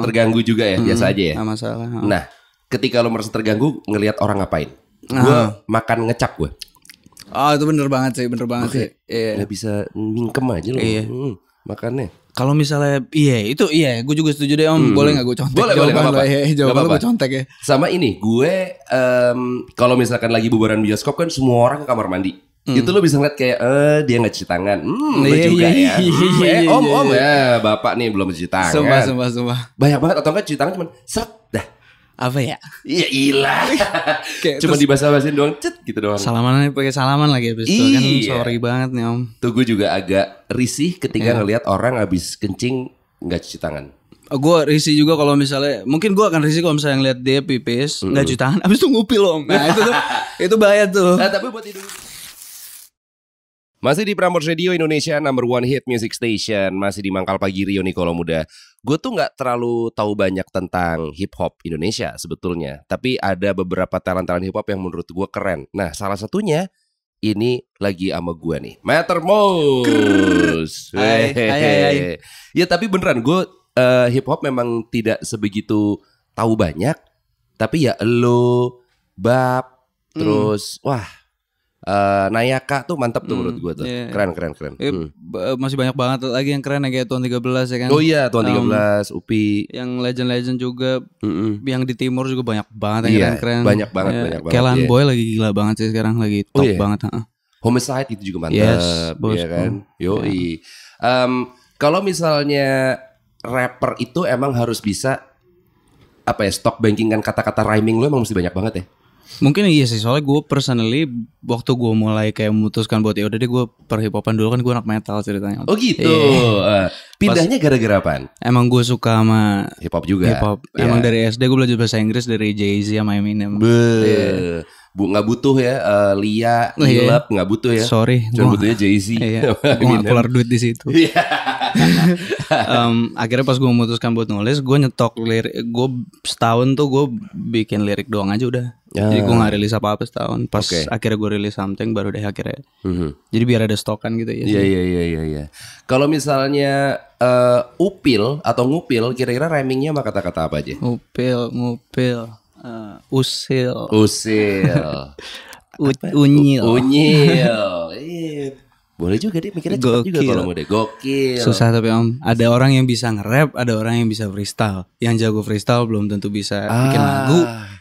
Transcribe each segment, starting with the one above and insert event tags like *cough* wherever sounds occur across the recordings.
Hmm. terganggu juga ya, hmm, biasa aja ya. Gak masalah. Nah, ketika lo merasa terganggu, ngelihat orang ngapain? Nah. Gue makan ngecap gue. Oh ah, itu bener banget sih, bener banget okay. sih. Iya. Gak bisa mingkem aja lo. Iya. Hmm, makannya. Kalau misalnya, iya itu iya, gue juga setuju deh om. Hmm. Boleh nggak gue contek? Boleh, boleh, apa-apa. Ya, jawaban apa-apa. gue contek ya. Sama ini, gue um, kalau misalkan lagi bubaran bioskop kan semua orang ke kamar mandi. Hmm. Itu lo bisa ngeliat kayak eh dia nggak cuci tangan. Hmm, lo iya, juga iya, ya. Iya, hmm, ya, om om ya, bapak nih belum cuci tangan. Sumpah sumpah sumpah. Banyak banget atau enggak cuci tangan cuman set dah. Apa ya? Iya ilah. *laughs* cuma di bahasa basin doang, cet gitu doang. Salaman pakai salaman lagi habis itu kan sorry banget nih om. Tuh gue juga agak risih ketika yeah. ngelihat orang habis kencing nggak cuci tangan oh, gue risih juga kalau misalnya mungkin gua akan risih kalau misalnya ngeliat dia pipis nggak mm -hmm. cuci tangan abis itu ngupil om nah itu tuh *laughs* itu bahaya tuh nah, tapi buat hidung masih di Prambors Radio Indonesia number one hit music station Masih di Mangkal Pagi Rio Nicolo Muda Gue tuh gak terlalu tahu banyak tentang hip hop Indonesia sebetulnya Tapi ada beberapa talent-talent hip hop yang menurut gue keren Nah salah satunya ini lagi sama gue nih Mattermost. Mouse hai, hai, hai, Ya tapi beneran gue uh, hip hop memang tidak sebegitu tahu banyak Tapi ya lo, Bab, hmm. terus hmm. wah Uh, Nayaka tuh mantap tuh hmm, menurut gue tuh. Yeah. Iya. Keren keren keren. Eh, hmm. Masih banyak banget lagi yang keren ya kayak Tuan 13 ya kan. Oh iya tahun 13, um, Upi. Yang legend-legend juga mm-mm. yang di timur juga banyak banget yang yeah, keren-keren. Banyak banget yeah. banyak banget. Kelan yeah. Boy lagi gila banget sih sekarang lagi oh top oh, iya. yeah. banget, huh? Homicide itu juga mantap yes, ya kan. Yo. Yeah. Um, kalau misalnya rapper itu emang harus bisa apa ya stock banking kan kata-kata rhyming lu emang mesti banyak banget ya. Mungkin iya sih soalnya gue personally waktu gue mulai kayak memutuskan buat ya udah deh gue perhipopan dulu kan gue anak metal ceritanya. Oh gitu. Yeah. Iya. pindahnya gara-gara apa? Emang gue suka sama hip hop juga. Hip hop. Yeah. Emang dari SD gue belajar bahasa Inggris dari Jay Z sama Eminem. Be. Yeah. Bu nggak butuh ya uh, Lia, iya. Ngilap nggak butuh ya. Sorry. Cuma butuhnya Jay Z. Iya, *laughs* gue keluar duit di situ. Yeah um, *laughs* akhirnya pas gue memutuskan buat nulis gue nyetok lirik gue setahun tuh gue bikin lirik doang aja udah yeah. jadi gue nggak rilis apa apa setahun pas okay. akhirnya gue rilis something baru deh akhirnya mm-hmm. jadi biar ada stokan gitu ya iya iya iya iya ya. kalau misalnya uh, upil atau ngupil kira-kira rhymingnya sama kata-kata apa aja upil ngupil uh, usil usil *laughs* U unyil unyil *laughs* Boleh juga deh mikirnya cepat juga kalau mau deh. Gokil. Susah tapi Om. Ada orang yang bisa nge-rap, ada orang yang bisa freestyle. Yang jago freestyle belum tentu bisa ah. bikin lagu.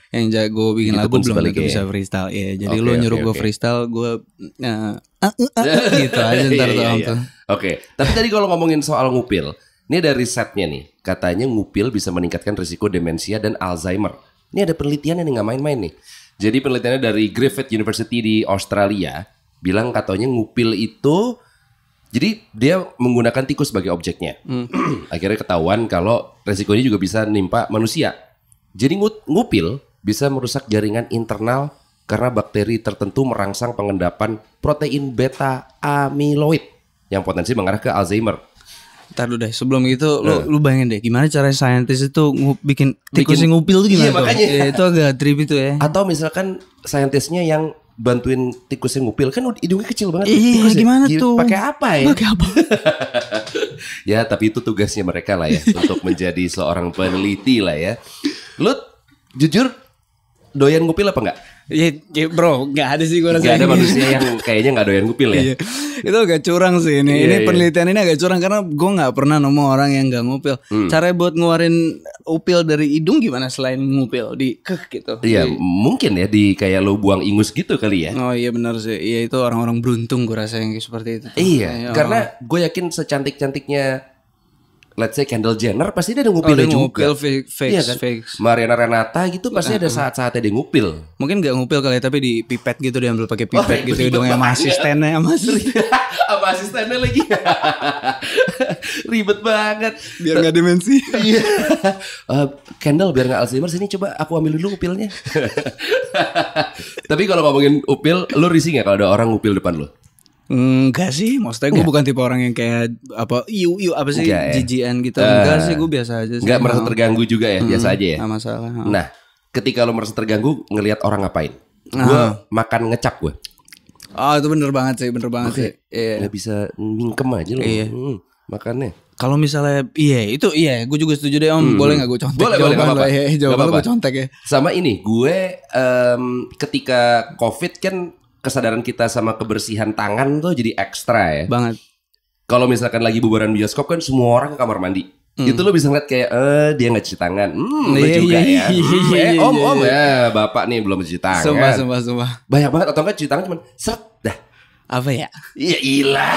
Yang jago bikin Itu lagu belum tentu ya. bisa freestyle. Iya, jadi okay, lo nyuruh okay, gue freestyle, gue uh, uh, *laughs* eh, uh, eh, uh, eh, gitu aja iya, ntar tuh iya, Om iya. tuh. Oke. Tapi tadi kalau ngomongin soal ngupil, ini ada risetnya nih. Katanya ngupil bisa meningkatkan risiko demensia dan Alzheimer. Ini ada penelitian yang nggak main-main nih. Jadi penelitiannya dari Griffith University di Australia bilang katanya ngupil itu jadi dia menggunakan tikus sebagai objeknya. Hmm. *clears throat* Akhirnya ketahuan kalau resikonya juga bisa nimpa manusia. Jadi ngupil bisa merusak jaringan internal karena bakteri tertentu merangsang pengendapan protein beta amiloid yang potensi mengarah ke Alzheimer. Ntar dulu deh, sebelum itu nah. lu, lu bayangin deh gimana cara saintis itu ngup, bikin tikus bikin, ngupil itu iya, gimana iya, tuh? Makanya. Ya, itu agak trip itu ya. Atau misalkan saintisnya yang bantuin tikus yang ngupil kan hidungnya kecil banget. Iya, tikus gimana tuh? Pakai apa ya? Pakai apa? *laughs* ya, tapi itu tugasnya mereka lah ya untuk menjadi seorang peneliti lah ya. Lu jujur doyan ngupil apa enggak? Iya, ya bro, nggak ada sih gue rasa. Gak ada manusia yang kayaknya nggak doyan ngupil ya. Iya. itu agak curang sih ini. Yeah, ini yeah. penelitian ini agak curang karena gue nggak pernah nemu orang yang nggak ngupil. Hmm. Cara buat ngeluarin upil dari hidung gimana selain ngupil di kek gitu? Iya, mungkin ya di kayak lo buang ingus gitu kali ya. Oh iya benar sih. Iya itu orang-orang beruntung gue rasa yang seperti itu. Iya, Ayo. Ya, karena oh. gue yakin secantik-cantiknya let's say Kendall Jenner pasti dia ada ngupilnya oh, dia juga. Ngupil fake, iya kan? fake. Mariana Renata gitu pasti ada saat-saatnya dia ngupil. Mungkin nggak ngupil kali ya, tapi di pipet gitu diambil pakai oh, pipet oh, gitu iya. dong sama asistennya sama iya. *laughs* sama asistennya lagi. *laughs* ribet banget. Biar nggak demensi. *laughs* Iya. uh, Kendall biar nggak Alzheimer sini coba aku ambil dulu upilnya. tapi kalau ngomongin upil, lu risih nggak kalau ada orang ngupil depan lu? Enggak sih, maksudnya gue yeah. bukan tipe orang yang kayak apa iu iu apa sih Enggak, ya. gitu. Uh, Enggak eh, sih, gue biasa aja sih. Enggak merasa terganggu juga ya, hmm, biasa aja ya. Enggak masalah. Nah, ketika lo merasa terganggu ngelihat orang ngapain? Uh. Nah. Gue makan ngecap gue. Oh, ah, itu bener banget sih, bener banget okay. sih. Iya. Gak bisa mingkem aja lo. Iya. Hmm, makannya. Kalau misalnya iya itu iya gue juga setuju deh om hmm. boleh gak gue contek boleh boleh apa-apa ya, jawaban apa-apa. gue contek ya sama ini gue um, ketika covid kan kesadaran kita sama kebersihan tangan tuh jadi ekstra ya. Banget. Kalau misalkan lagi bubaran bioskop kan semua orang ke kamar mandi. Hmm. Itu lo bisa ngeliat kayak eh dia nggak cuci tangan. Hmm, yeah, iya, juga yeah, ya. Iya, iya, hmm, yeah, eh, om om ya, bapak nih belum cuci tangan. Sumpah sumpah sumpah. Banyak banget atau enggak cuci tangan cuman set. dah. Apa ya? Iya ilah.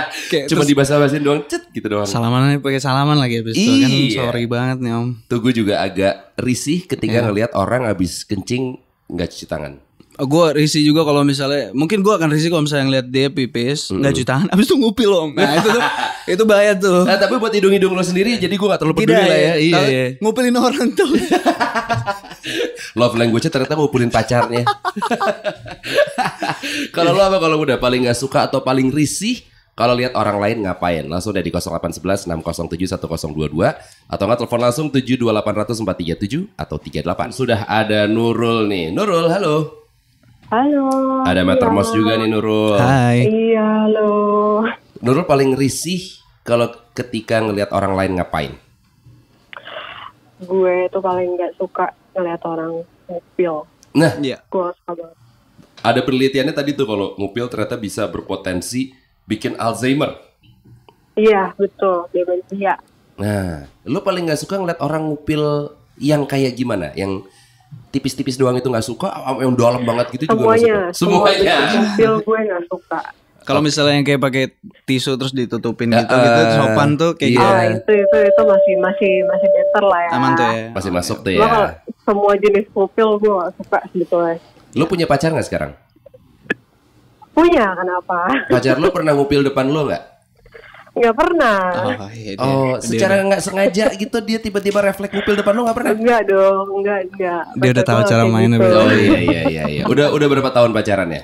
*laughs* cuma dibasa-basin doang, cet gitu doang. Salaman pakai salaman lagi habis itu kan sorry banget nih om. Tuh gue juga agak risih ketika yeah. ngelihat orang habis kencing nggak cuci tangan gue risih juga kalau misalnya mungkin gue akan risih kalau misalnya ngeliat dia pipis hmm. nggak mm -hmm. tangan abis itu ngupil loh *laughs* nah itu tuh itu bahaya tuh nah, tapi buat hidung hidung lo sendiri iya. jadi gue gak terlalu peduli Tidak, lah ya iya, iya. ngupilin orang tuh *laughs* love language ternyata ngupilin pacarnya *laughs* kalau lo apa kalau udah paling gak suka atau paling risih kalau lihat orang lain ngapain? Langsung dari 0811 607 1022 atau nggak telepon langsung 72800 atau 38. Sudah ada Nurul nih. Nurul, halo. Halo. Ada Mbak Termos juga nih Nurul. Hai. Iya, halo. Nurul paling risih kalau ketika ngelihat orang lain ngapain? Gue tuh paling nggak suka ngelihat orang ngupil. Nah, iya. Ada penelitiannya tadi tuh kalau ngupil ternyata bisa berpotensi bikin Alzheimer. Iya, betul. Dia Nah, lu paling nggak suka ngeliat orang ngupil yang kayak gimana? Yang tipis-tipis doang itu nggak suka yang dalam banget gitu semuanya, juga gak suka. semuanya semuanya gue nggak suka kalau misalnya yang kayak pakai tisu terus ditutupin gitu uh, gitu sopan tuh kayak yeah. gitu. Ah, itu itu itu masih masih masih better lah ya. Aman tuh ya. Masih masuk tuh ya. Kalau semua jenis pupil gue gak suka sebetulnya. Lo punya pacar gak sekarang? Punya, kenapa? Pacar lo pernah ngupil depan lo gak? Gak pernah. Oh, iya, oh dia, secara nggak sengaja gitu dia tiba-tiba refleks mobil depan lo nggak pernah? Enggak dong, enggak enggak. Dia udah tahu cara mainnya gitu. Oh iya iya iya iya. Udah udah berapa tahun pacaran ya?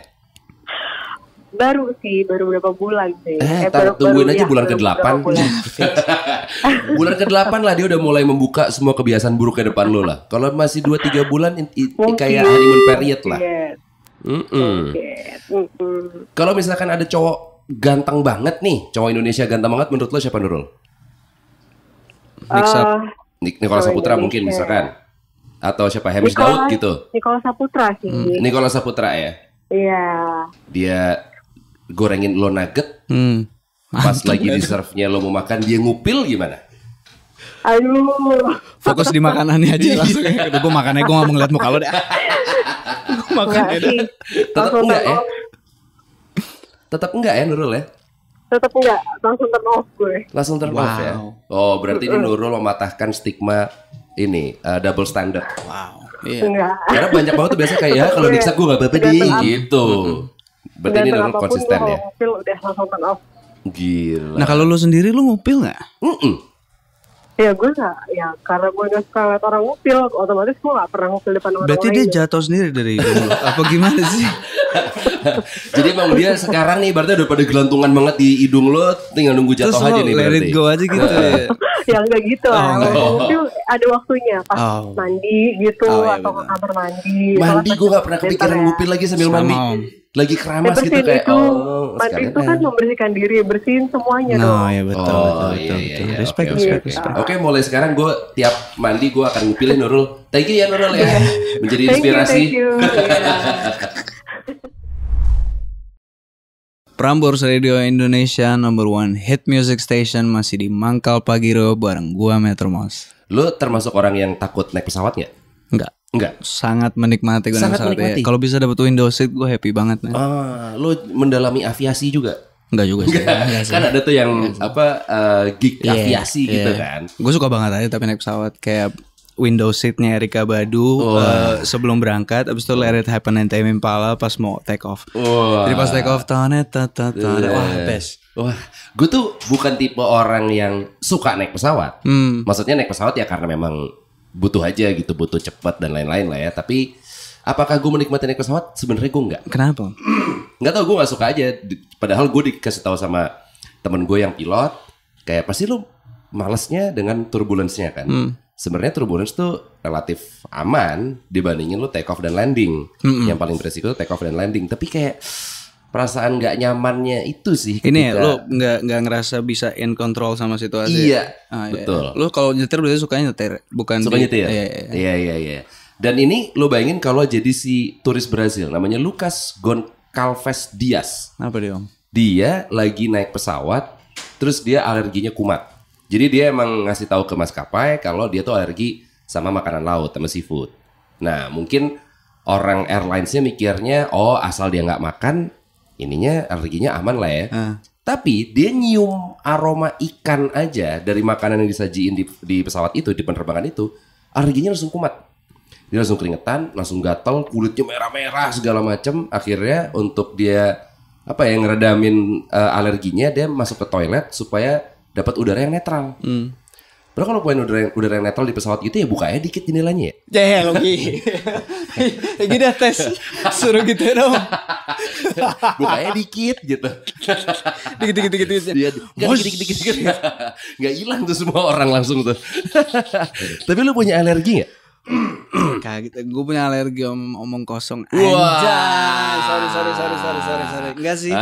Baru sih, baru berapa bulan sih. Eh, eh baru, tungguin ya, baru, aja ya, bulan ke delapan *laughs* Bulan. ke delapan lah dia udah mulai membuka semua kebiasaan buruk ke depan lo lah. Kalau masih dua tiga bulan it, it, kayak honeymoon period lah. Yes. Mm -mm. Mm -mm. Kalau misalkan ada cowok ganteng banget nih, cowok Indonesia ganteng banget menurut lo siapa Nurul? Niksa, uh, eh, Nik Nikola Saputra Indonesia. mungkin misalkan. Atau siapa Hamish Daud gitu? Nikola Saputra sih. Hmm, Nikola Saputra ya. Iya. Dia gorengin lo nugget. Hmm. Pas Mantap lagi di serve-nya lo mau makan dia ngupil gimana? Aduh. Fokus di makanannya aja iya. langsung. Ya. gue makannya gue nggak mau ngeliat muka lo deh. *laughs* gue makannya. Tetap enggak ya? Tetap enggak ya Nurul ya? Tetap enggak, langsung turn off gue. Langsung turn ya? wow. off ya. Oh, berarti ini Nurul mematahkan stigma ini uh, double standard. Wow. Iya. Enggak. Karena banyak banget tuh biasa kayak ya kalau iya. niksa gue gak apa-apa deh gitu. Berarti ini Nurul konsisten ya. Udah langsung turn off. Gila. Nah kalau lu sendiri lu ngupil nggak? Mm -mm ya gue gak ya karena gue gak suka liat orang ngupil otomatis gue gak pernah ngupil depan orang berarti dia jatuh sendiri dari dulu, apa gimana sih *laughs* jadi emang dia sekarang nih berarti udah pada gelantungan banget di hidung lo tinggal nunggu jatuh aja nih let it go aja gitu *laughs* ya ya enggak gitu oh, lah ada waktunya pas oh. mandi gitu oh, iya, atau ke kamar mandi mandi gue gak pernah kepikiran ya. ngupil lagi sambil mandi lagi keramas ya, gitu kayak itu, oh mandi itu kan eh. membersihkan diri bersihin semuanya No, dong ya betul, oh, betul, iya, betul, iya, betul. Iya, respect, respect, respect. oke okay, mulai sekarang gue tiap mandi gue akan pilih Nurul thank you ya Nurul ya iya. menjadi inspirasi you, thank you. *laughs* Prambors Radio Indonesia number one hit music station masih di Mangkal Pagiro bareng gua Metromos. Lu termasuk orang yang takut naik pesawat gak? Enggak. Enggak. Sangat menikmati gue Sangat menikmati. ya. Kalau bisa dapat window seat gue happy banget. nih Ah, lo mendalami aviasi juga? Enggak juga sih. Enggak. Enggak sih. Kan ada tuh yang Enggak. apa uh, eh, geek yeah, aviasi yeah. gitu kan. Gue suka banget aja tapi naik pesawat kayak window seatnya Erika Badu oh. uh, sebelum berangkat abis itu Let It Happen and Tame Impala pas mau take off oh. jadi pas take off tane ta ta ta yeah. wah best wah gue tuh bukan tipe orang yang suka naik pesawat hmm. maksudnya naik pesawat ya karena memang butuh aja gitu, butuh cepat dan lain-lain lah ya. Tapi apakah gue menikmati naik pesawat? Sebenarnya gue nggak. Kenapa? Nggak tau, gue nggak suka aja. Padahal gue dikasih tahu sama temen gue yang pilot, kayak pasti lu malesnya dengan turbulensnya kan. Hmm. Sebenarnya turbulence tuh relatif aman dibandingin lu take off dan landing. Hmm. Yang paling beresiko take off dan landing. Tapi kayak perasaan nggak nyamannya itu sih. Ini ya, lo nggak nggak ngerasa bisa in control sama situasi. Iya, ah, iya, iya. betul. Iya. Lo kalau nyetir biasanya sukanya nyetir, bukan suka nyetir. Iya, iya, iya, iya. iya, Dan ini lo bayangin kalau jadi si turis Brazil, namanya Lucas Goncalves Dias. Apa dia om? Dia lagi naik pesawat, terus dia alerginya kumat. Jadi dia emang ngasih tahu ke maskapai kalau dia tuh alergi sama makanan laut, sama seafood. Nah mungkin orang airlinesnya mikirnya, oh asal dia nggak makan, ininya alerginya aman lah ya. Uh. Tapi dia nyium aroma ikan aja dari makanan yang disajiin di, di pesawat itu, di penerbangan itu, alerginya langsung kumat. Dia langsung keringetan, langsung gatel, kulitnya merah-merah segala macam. Akhirnya untuk dia apa ya ngeredamin uh, alerginya, dia masuk ke toilet supaya dapat udara yang netral. Hmm. Bro kalau poin udara udara yang netral di pesawat gitu ya bukanya dikit jendelanya ya. Ya yeah, Logi. ya gini tes. Suruh gitu ya dong. bukanya dikit gitu. dikit dikit dikit dikit. Iya, Dia, dikit dikit dikit dikit. Gak hilang tuh semua orang langsung tuh. Tapi lu punya alergi gak? Kaget, gue punya alergi om omong kosong. Anjay, wow. sorry sorry sorry sorry sorry sorry. Enggak sih.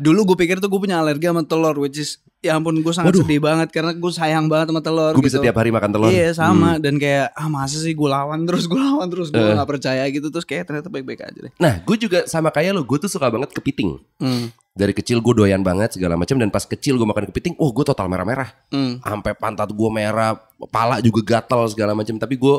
Dulu gue pikir tuh gue punya alergi sama telur, which is ya ampun gue sangat Waduh. sedih banget karena gue sayang banget sama telur. Gue gitu. bisa tiap hari makan telur. Iya sama hmm. dan kayak ah masa sih gue lawan terus gue lawan terus gue eh. nggak gak percaya gitu terus kayak ternyata baik-baik aja deh. Nah gue juga sama kayak lo gue tuh suka banget kepiting. Hmm. Dari kecil gue doyan banget segala macam dan pas kecil gue makan kepiting, oh gue total merah-merah. Hmm. Sampai pantat gue merah, pala juga gatel segala macam tapi gue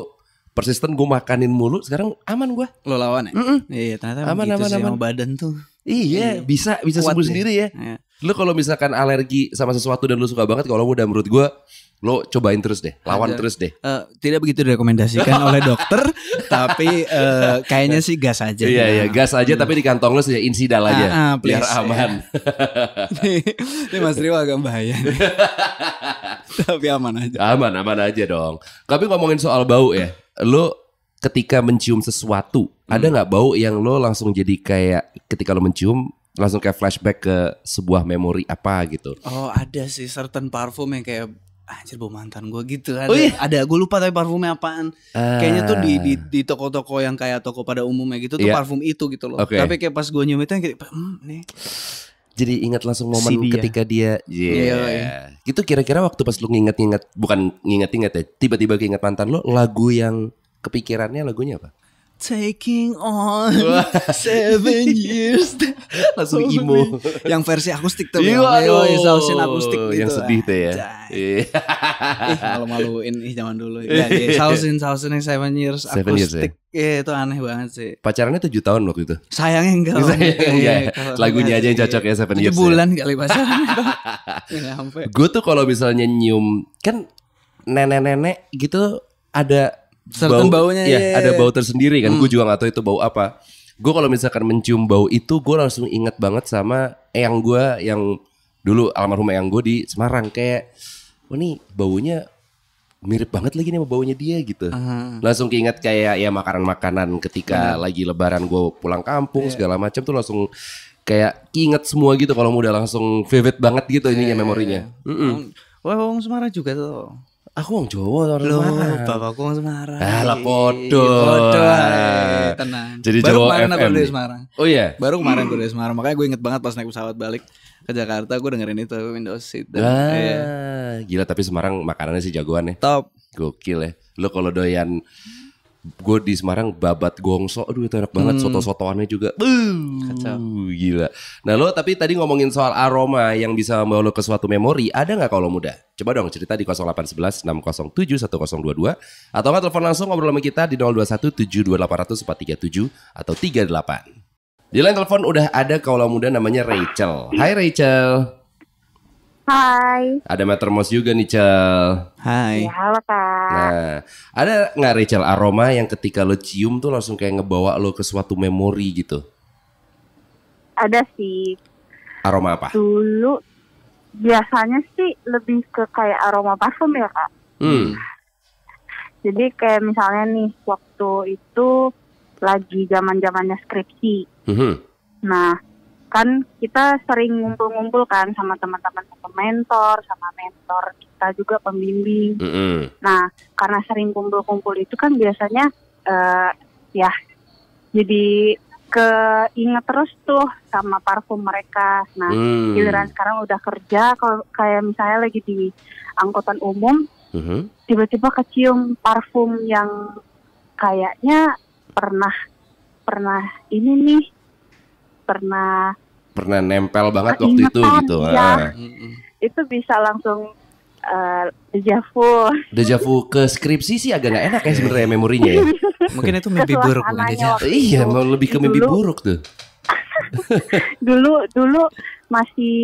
persisten gue makanin mulu sekarang aman gue lo lawan ya mm -mm. iya ternyata aman, gitu aman, sih aman. badan tuh iya, iya. bisa bisa sembuh sendiri ya iya. Lu kalau misalkan alergi sama sesuatu dan lu suka banget kalau udah menurut gua lo cobain terus deh, lawan Ada, terus deh. Uh, tidak begitu direkomendasikan *laughs* oleh dokter, tapi uh, kayaknya sih gas aja. Iya ya. iya, gas aja hmm. tapi di kantong lo sih insidal aja, ah, ah, please, biar aman. *laughs* Ini Mas Rio agak bahaya. *laughs* tapi aman aja. Aman aman aja dong. Tapi ngomongin soal bau ya, lo ketika mencium sesuatu, hmm. ada nggak bau yang lo langsung jadi kayak ketika lo mencium langsung kayak flashback ke sebuah memori apa gitu. Oh ada sih certain parfum yang kayak anjir bau mantan gue gitu ada, kan. oh, iya? ada gue lupa tapi parfumnya apaan uh, kayaknya tuh di di di toko-toko yang kayak toko pada umumnya gitu tuh yeah. parfum itu gitu loh okay. tapi kayak pas gue nyium itu kayak hmm, nih jadi ingat langsung momen si dia. ketika dia yeah. Yeah, yeah. itu kira-kira waktu pas lu nginget-nginget bukan nginget-nginget ya tiba-tiba keinget mantan lo lagu yang kepikirannya lagunya apa Taking on seven years langsung emo yang versi akustik tuh iya aduh sausin akustik gitu yang sedih tuh ya iya. malu-maluin ih zaman dulu *laughs* ya, sausin sausin yang seven years seven akustik years, ya? Iya itu aneh banget sih. Pacarannya tujuh tahun waktu itu. Sayangnya enggak. Sayangnya enggak. Ya, iya, Lagunya aja yang cocok ya Seven Years. bulan kali pacaran. *laughs* Gue tuh kalau misalnya nyium kan nenek-nenek gitu ada Certain bau, baunya ya, ya, ada bau tersendiri kan. Hmm. Gue juga gak tahu itu bau apa gue kalau misalkan mencium bau itu gue langsung inget banget sama eyang gue yang dulu almarhum eyang gue di Semarang kayak oh nih baunya mirip banget lagi nih sama baunya dia gitu. Uh-huh. Langsung keinget kayak ya makanan-makanan ketika -huh. lagi lebaran gue pulang kampung yeah. segala macam tuh langsung kayak keinget semua gitu kalau udah langsung vivid banget gitu yeah. ininya iya, iya, memorinya. Yeah. Mm -mm. Wah, Wong Semarang juga tuh. Aku wong Jawa to Lho, bapakku wong Semarang. Ah, lah podo. Eh, eh, tenang. Jadi Baru Jawa kemarin FM. aku dari Semarang. Oh iya. Baru kemarin hmm. aku dari Semarang, makanya gue inget banget pas naik pesawat balik ke Jakarta gue dengerin itu Windows seat. Ah, iya. gila tapi Semarang makanannya sih jagoan ya. Top. Gokil ya. Lo kalau doyan gue di Semarang babat gongso aduh itu enak banget hmm. soto-sotoannya juga Kacau. gila nah lo tapi tadi ngomongin soal aroma yang bisa membawa lo ke suatu memori ada nggak kalau muda coba dong cerita di 0811 607 1022 atau nggak telepon langsung ngobrol sama kita di 021 72800 437 atau 38 di lain telepon udah ada kalau muda namanya Rachel hai Rachel Hai. Ada Matermos juga nih, Cel. Hai. Ya, halo, Kak. Nah, ada nggak Rachel aroma yang ketika lo cium tuh langsung kayak ngebawa lo ke suatu memori gitu? Ada sih. Aroma apa? Dulu biasanya sih lebih ke kayak aroma parfum ya, Kak. Hmm. Jadi kayak misalnya nih waktu itu lagi zaman-zamannya skripsi. Mm -hmm. Nah, kan kita sering ngumpul-ngumpul kan sama teman-teman mentor, sama mentor kita juga pembimbing. Mm -hmm. Nah, karena sering kumpul-kumpul itu kan biasanya uh, ya jadi keinget terus tuh sama parfum mereka. Nah, mm. giliran sekarang udah kerja, kalau kayak misalnya lagi di angkutan umum, mm -hmm. tiba-tiba kecium parfum yang kayaknya pernah pernah ini nih pernah pernah nempel banget Ingatan, waktu itu gitu. Ya. Ah. Itu bisa langsung uh, eh, dejavu. Dejavu ke skripsi sih agak gak enak ya sebenarnya memorinya ya. Mungkin itu mimpi buruk Iya, mau lebih ke mimpi buruk tuh. *laughs* dulu dulu masih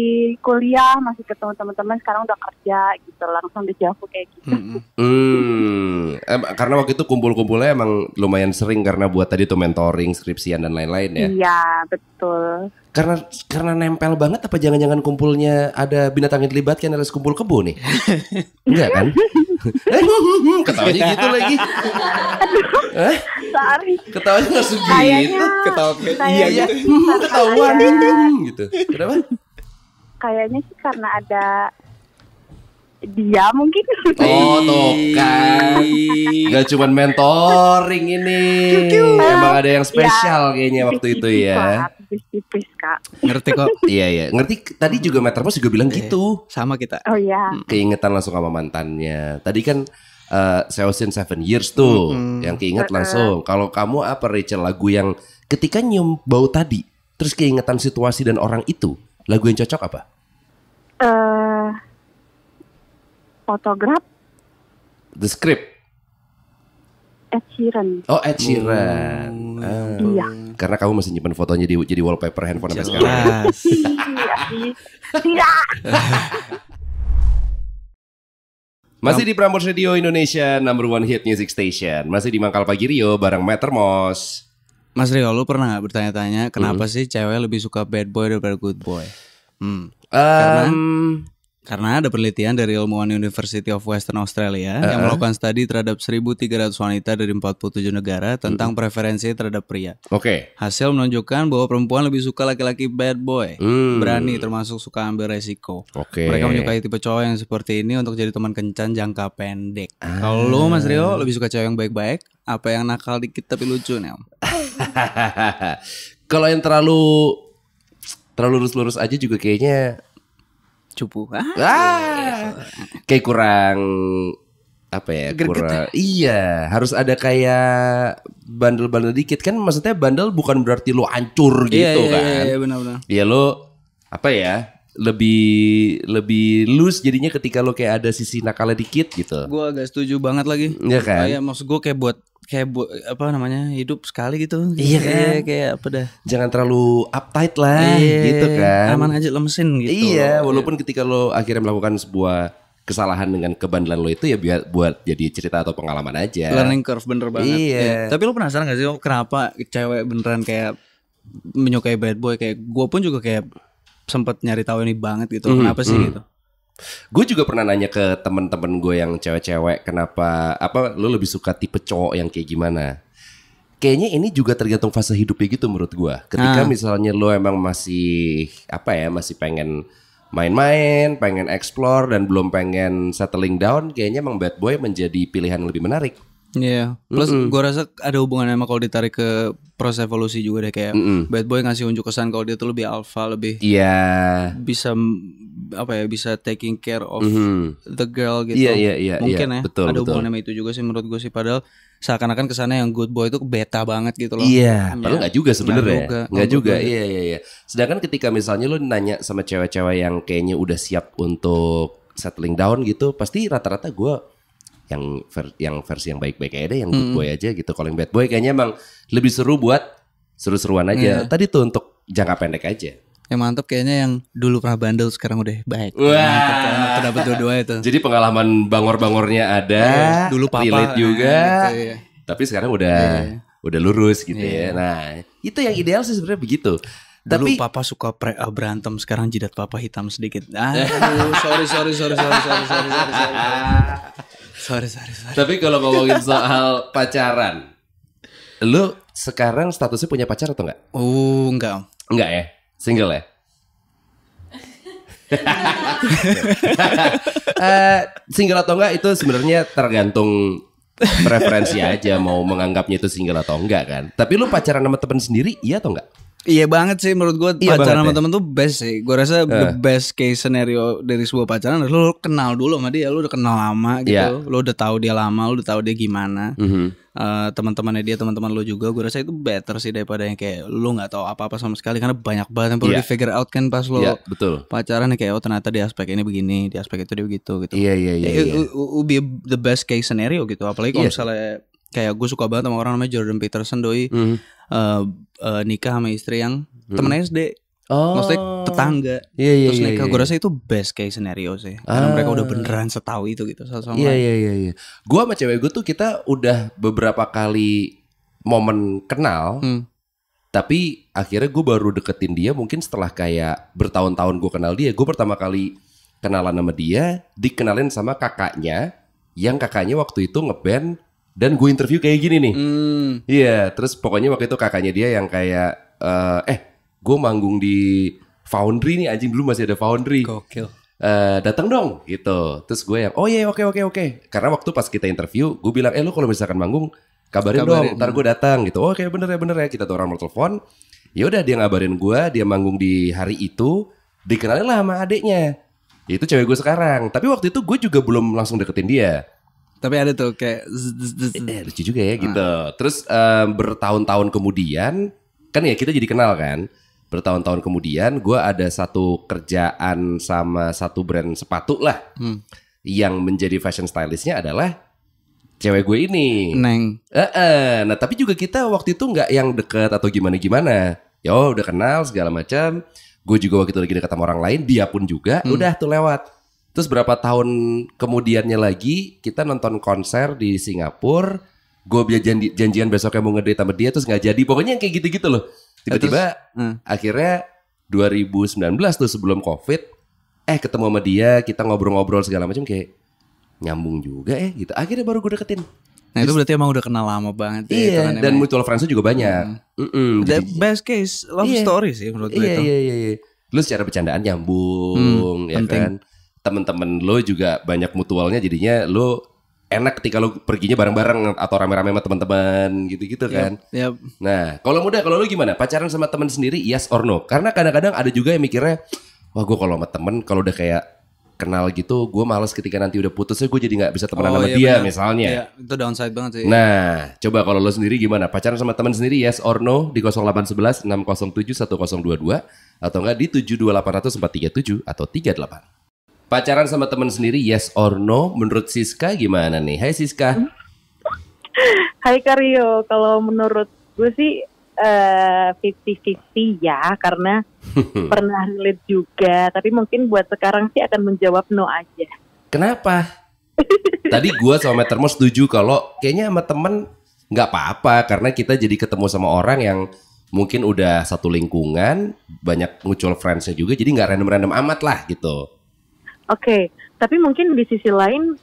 kuliah, masih ketemu teman-teman, sekarang udah kerja gitu, langsung dijauh kayak gitu. Hmm. hmm. karena waktu itu kumpul-kumpulnya emang lumayan sering karena buat tadi tuh mentoring, skripsian dan lain-lain ya. Iya, betul karena karena nempel banget apa jangan-jangan kumpulnya ada binatang yang terlibat kan harus kumpul kebo nih *laughs* enggak kan eh, ketawanya gitu lagi eh? sorry ketawanya nggak gitu ketawa iya iya hmm, ketahuan hmm, gitu kenapa kayaknya sih karena ada dia mungkin. Oh tuh kan, gak cuman mentoring ini, emang ada yang iya. spesial kayaknya waktu itu ya tipis-tipis kak. Ngerti kok. *laughs* iya iya. Ngerti. Tadi juga Meterpos juga bilang okay. Iya, gitu. Sama kita. Oh iya. Keingetan langsung sama mantannya. Tadi kan uh, Seven Years tuh hmm yang keinget langsung. Kalau kamu apa Rachel lagu yang ketika nyium bau tadi, terus keingetan situasi dan orang itu, lagu yang cocok apa? Eh uh, fotograf. The script. Ed Sheeran. Oh Ed Sheeran. Hmm. Iya. Karena kamu masih nyimpan fotonya di, jadi wallpaper handphone sampai sekarang. iya, iya. *laughs* Masih di Prambors Radio Indonesia, number one hit music station. Masih di Mangkal Pagi Rio bareng Matt Termos. Mas Rio, lu pernah gak bertanya-tanya kenapa -hmm. sih cewek lebih suka bad boy daripada good boy? Hmm. Um, Karena karena ada penelitian dari ilmuwan University of Western Australia uh -uh. yang melakukan studi terhadap 1.300 wanita dari 47 negara tentang preferensi terhadap pria. Oke. Okay. Hasil menunjukkan bahwa perempuan lebih suka laki-laki bad boy, hmm. berani termasuk suka ambil resiko. Oke. Okay. Mereka menyukai tipe cowok yang seperti ini untuk jadi teman kencan jangka pendek. Ah. Kalau lu Mas Rio lebih suka cowok yang baik-baik, apa yang nakal dikit tapi lucu nih? om? *laughs* Kalau yang terlalu terlalu lurus-lurus aja juga kayaknya cupu. Ah. ah kayak kurang apa ya Gerget. kurang ya? iya harus ada kayak bandel-bandel dikit kan maksudnya bandel bukan berarti lo hancur iya, gitu iya, iya, kan iya, iya benar-benar iya lo apa ya lebih lebih loose jadinya ketika lo kayak ada sisi nakal dikit gitu. Gue agak setuju banget lagi. Iya kan? Oh iya, maksud gue kayak buat kayak buat apa namanya hidup sekali gitu iya kan kayak, kayak apa dah jangan terlalu uptight lah iya, gitu kan aman aja lemesin gitu iya, iya. walaupun iya. ketika lo akhirnya melakukan sebuah kesalahan dengan kebandelan lo itu ya biar buat jadi cerita atau pengalaman aja learning curve bener banget iya. Ya. tapi lo penasaran gak sih kenapa cewek beneran kayak menyukai bad boy kayak gue pun juga kayak sempet nyari tahu ini banget gitu. Mm, kenapa sih mm. gitu? Gue juga pernah nanya ke temen-temen gue yang cewek-cewek kenapa apa lu lebih suka tipe cowok yang kayak gimana? Kayaknya ini juga tergantung fase hidupnya gitu menurut gue. Ketika ah. misalnya lo emang masih apa ya masih pengen main-main, pengen explore dan belum pengen settling down, kayaknya emang bad boy menjadi pilihan lebih menarik. Iya. Yeah. Plus mm -mm. gue rasa ada hubungannya sama kalau ditarik ke proses evolusi juga deh kayak mm -mm. bad boy ngasih unjuk kesan kalau dia tuh lebih alpha lebih. Iya. Yeah. Bisa apa ya bisa taking care of mm -hmm. the girl gitu. Iya yeah, iya iya. Mungkin yeah. ya. Betul, ada hubungannya sama itu juga sih menurut gue sih padahal seakan-akan kesannya yang good boy itu beta banget gitu loh. Iya. Yeah. Padahal nggak juga sebenarnya. Nggak juga. Iya iya iya. Sedangkan ketika misalnya lo nanya sama cewek-cewek yang kayaknya udah siap untuk settling down gitu, pasti rata-rata gue yang ver, yang versi yang baik-baik aja deh, yang good hmm. boy aja gitu. Kalau yang bad boy kayaknya emang lebih seru buat seru-seruan aja. Yeah. Tadi tuh untuk jangka pendek aja. Yang tuh kayaknya yang dulu pernah bandel sekarang udah baik. Wah. Kan, dapat dua-dua itu. Jadi pengalaman bangor-bangornya ada, yeah, dulu papa, relate juga. Iya, gitu, ya. Tapi sekarang udah yeah. udah lurus gitu yeah. ya. Iya. Nah, itu yang ideal sih sebenarnya begitu. Dulu Tapi, papa suka pre eh, berantem, sekarang jidat papa hitam sedikit. Ah, *laughs* sorry, sorry, sorry, sorry, sorry, sorry, sorry. sorry sorry, sorry, sorry. Tapi kalau ngomongin soal pacaran, lu sekarang statusnya punya pacar atau enggak? Oh, enggak. Enggak ya? Single ya? uh, *laughs* single atau enggak itu sebenarnya tergantung preferensi aja mau menganggapnya itu single atau enggak kan. Tapi lu pacaran sama temen sendiri iya atau enggak? Iya banget sih menurut gue iya pacaran sama ya. temen tuh best sih. Gue rasa uh. the eh. best case scenario dari sebuah pacaran adalah lo kenal dulu sama dia, lo udah kenal lama gitu, yeah. lo udah tahu dia lama, lo udah tahu dia gimana. Mm -hmm. uh, teman-temannya dia, teman-teman lo juga, gue rasa itu better sih daripada yang kayak lo nggak tahu apa-apa sama sekali karena banyak banget yang perlu yeah. di figure out kan pas lo yeah, betul. pacaran kayak oh ternyata di aspek ini begini, di aspek itu dia begitu gitu. Iya iya iya. Itu iya. the best case scenario gitu, apalagi kalau yeah. misalnya kayak gue suka banget sama orang namanya Jordan Peterson doi mm. uh, uh, nikah sama istri yang mm. temen SD Oh. Maksudnya tetangga yeah, yeah, Terus iya, nikah yeah, yeah. Gue rasa itu best case scenario sih ah. Karena mereka udah ah. beneran setahu itu gitu sama yeah, iya yeah, yeah, iya. Gue sama cewek gue tuh kita udah beberapa kali Momen kenal hmm. Tapi akhirnya gue baru deketin dia Mungkin setelah kayak bertahun-tahun gue kenal dia Gue pertama kali kenalan sama dia Dikenalin sama kakaknya Yang kakaknya waktu itu ngeband dan gue interview kayak gini nih. Hmm. Iya, mm. yeah, terus pokoknya waktu itu kakaknya dia yang kayak uh, eh gue manggung di Foundry nih anjing dulu masih ada Foundry. Gokil. Uh, datang dong gitu. Terus gue yang oh iya yeah, oke okay, oke okay, oke. Okay. Karena waktu pas kita interview, gue bilang eh lo kalau misalkan manggung kabarin, kabarin dong, ntar gue datang gitu. Oh, oke oh, okay, bener ya bener ya kita tuh orang telepon. Ya udah dia ngabarin gue, dia manggung di hari itu, dikenalin lah sama adiknya. Itu cewek gue sekarang. Tapi waktu itu gue juga belum langsung deketin dia. Tapi ada tuh kayak eh, lucu juga ya gitu. Terus eh, bertahun-tahun kemudian kan ya kita jadi kenal kan. Bertahun-tahun kemudian gue ada satu kerjaan sama satu brand sepatu lah. Hmm. Yang menjadi fashion stylistnya adalah cewek gue ini. Neng. Nah tapi juga kita waktu itu nggak yang deket atau gimana-gimana. Ya udah kenal segala macam. Gue juga waktu itu lagi deket sama orang lain. Dia pun juga. Hmm. Udah tuh lewat. Terus berapa tahun kemudiannya lagi kita nonton konser di Singapura, gue janji, janjian besoknya mau ngedate sama dia terus nggak jadi. Pokoknya yang kayak gitu-gitu loh. Tiba-tiba eh, hmm. akhirnya 2019 tuh sebelum Covid, eh ketemu sama dia, kita ngobrol-ngobrol segala macam kayak nyambung juga eh, gitu. Akhirnya baru gue deketin. Nah itu berarti emang udah kenal lama banget ya, Iya ya, dan mutual friends juga banyak hmm. mm -mm, The jadi, gitu. best case love iya, story sih menurut iya, itu Iya iya iya Lu secara bercandaan nyambung hmm, ya penting. kan temen-temen lo juga banyak mutualnya jadinya lo enak ketika lo perginya bareng-bareng atau rame-rame sama teman-teman gitu-gitu kan. Yep, yep. Nah, kalau muda kalau lo gimana? Pacaran sama teman sendiri yes or no? Karena kadang-kadang ada juga yang mikirnya, wah gue kalau sama temen kalau udah kayak kenal gitu, gue males ketika nanti udah putus, ya gue jadi nggak bisa temenan oh, sama iya, dia bener. misalnya. Iya, itu downside banget sih. Nah, coba kalau lo sendiri gimana? Pacaran sama teman sendiri yes or no di 0811 607 1022 atau enggak di 72800437 atau 38. Pacaran sama teman sendiri yes or no? Menurut Siska gimana nih? Hai Siska. *laughs* Hai Karyo, kalau menurut gue sih fifty uh, eh, fifty ya karena *laughs* pernah lihat juga tapi mungkin buat sekarang sih akan menjawab no aja kenapa *laughs* tadi gue sama termos setuju kalau kayaknya sama temen nggak apa-apa karena kita jadi ketemu sama orang yang mungkin udah satu lingkungan banyak mutual friendsnya juga jadi nggak random-random amat lah gitu Oke, okay. tapi mungkin di sisi lain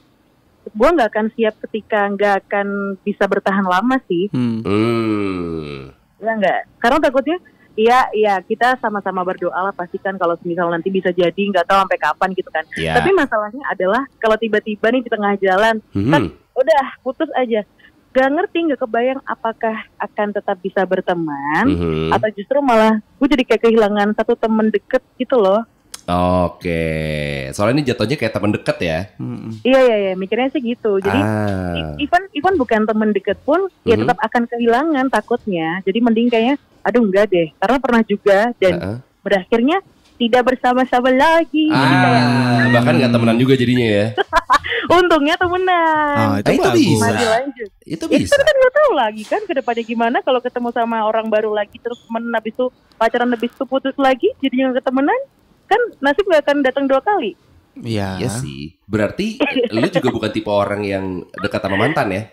gue nggak akan siap ketika nggak akan bisa bertahan lama sih. Hmm. Hmm. Ya nggak, karena takutnya Iya, iya kita sama-sama berdoa lah pastikan kalau misal nanti bisa jadi nggak tahu sampai kapan gitu kan. Yeah. Tapi masalahnya adalah kalau tiba-tiba nih di tengah jalan, hmm. kan udah putus aja. Gak ngerti, gak kebayang apakah akan tetap bisa berteman mm -hmm. atau justru malah gue jadi kayak kehilangan satu temen deket gitu loh. Oke, soalnya ini jatuhnya kayak teman dekat ya? hmm Iya iya iya, mikirnya sih gitu. Jadi ah. even even bukan teman dekat pun hmm ya mm-hmm. tetap akan kehilangan takutnya. Jadi mending kayaknya, aduh enggak deh, karena pernah juga dan uh-uh. berakhirnya tidak bersama-sama lagi. Ah, jadi kayak, bahkan nggak temenan juga jadinya ya? *laughs* Untungnya temenan. Ah, itu, ah, itu bisa. lanjut. Itu ya, bisa. Itu kan nggak tahu lagi kan kedepannya gimana kalau ketemu sama orang baru lagi terus temen habis itu pacaran habis itu putus lagi jadinya temenan kan nasib gak akan datang dua kali. Iya. Iya sih. Berarti *laughs* lu juga bukan tipe orang yang dekat sama mantan ya?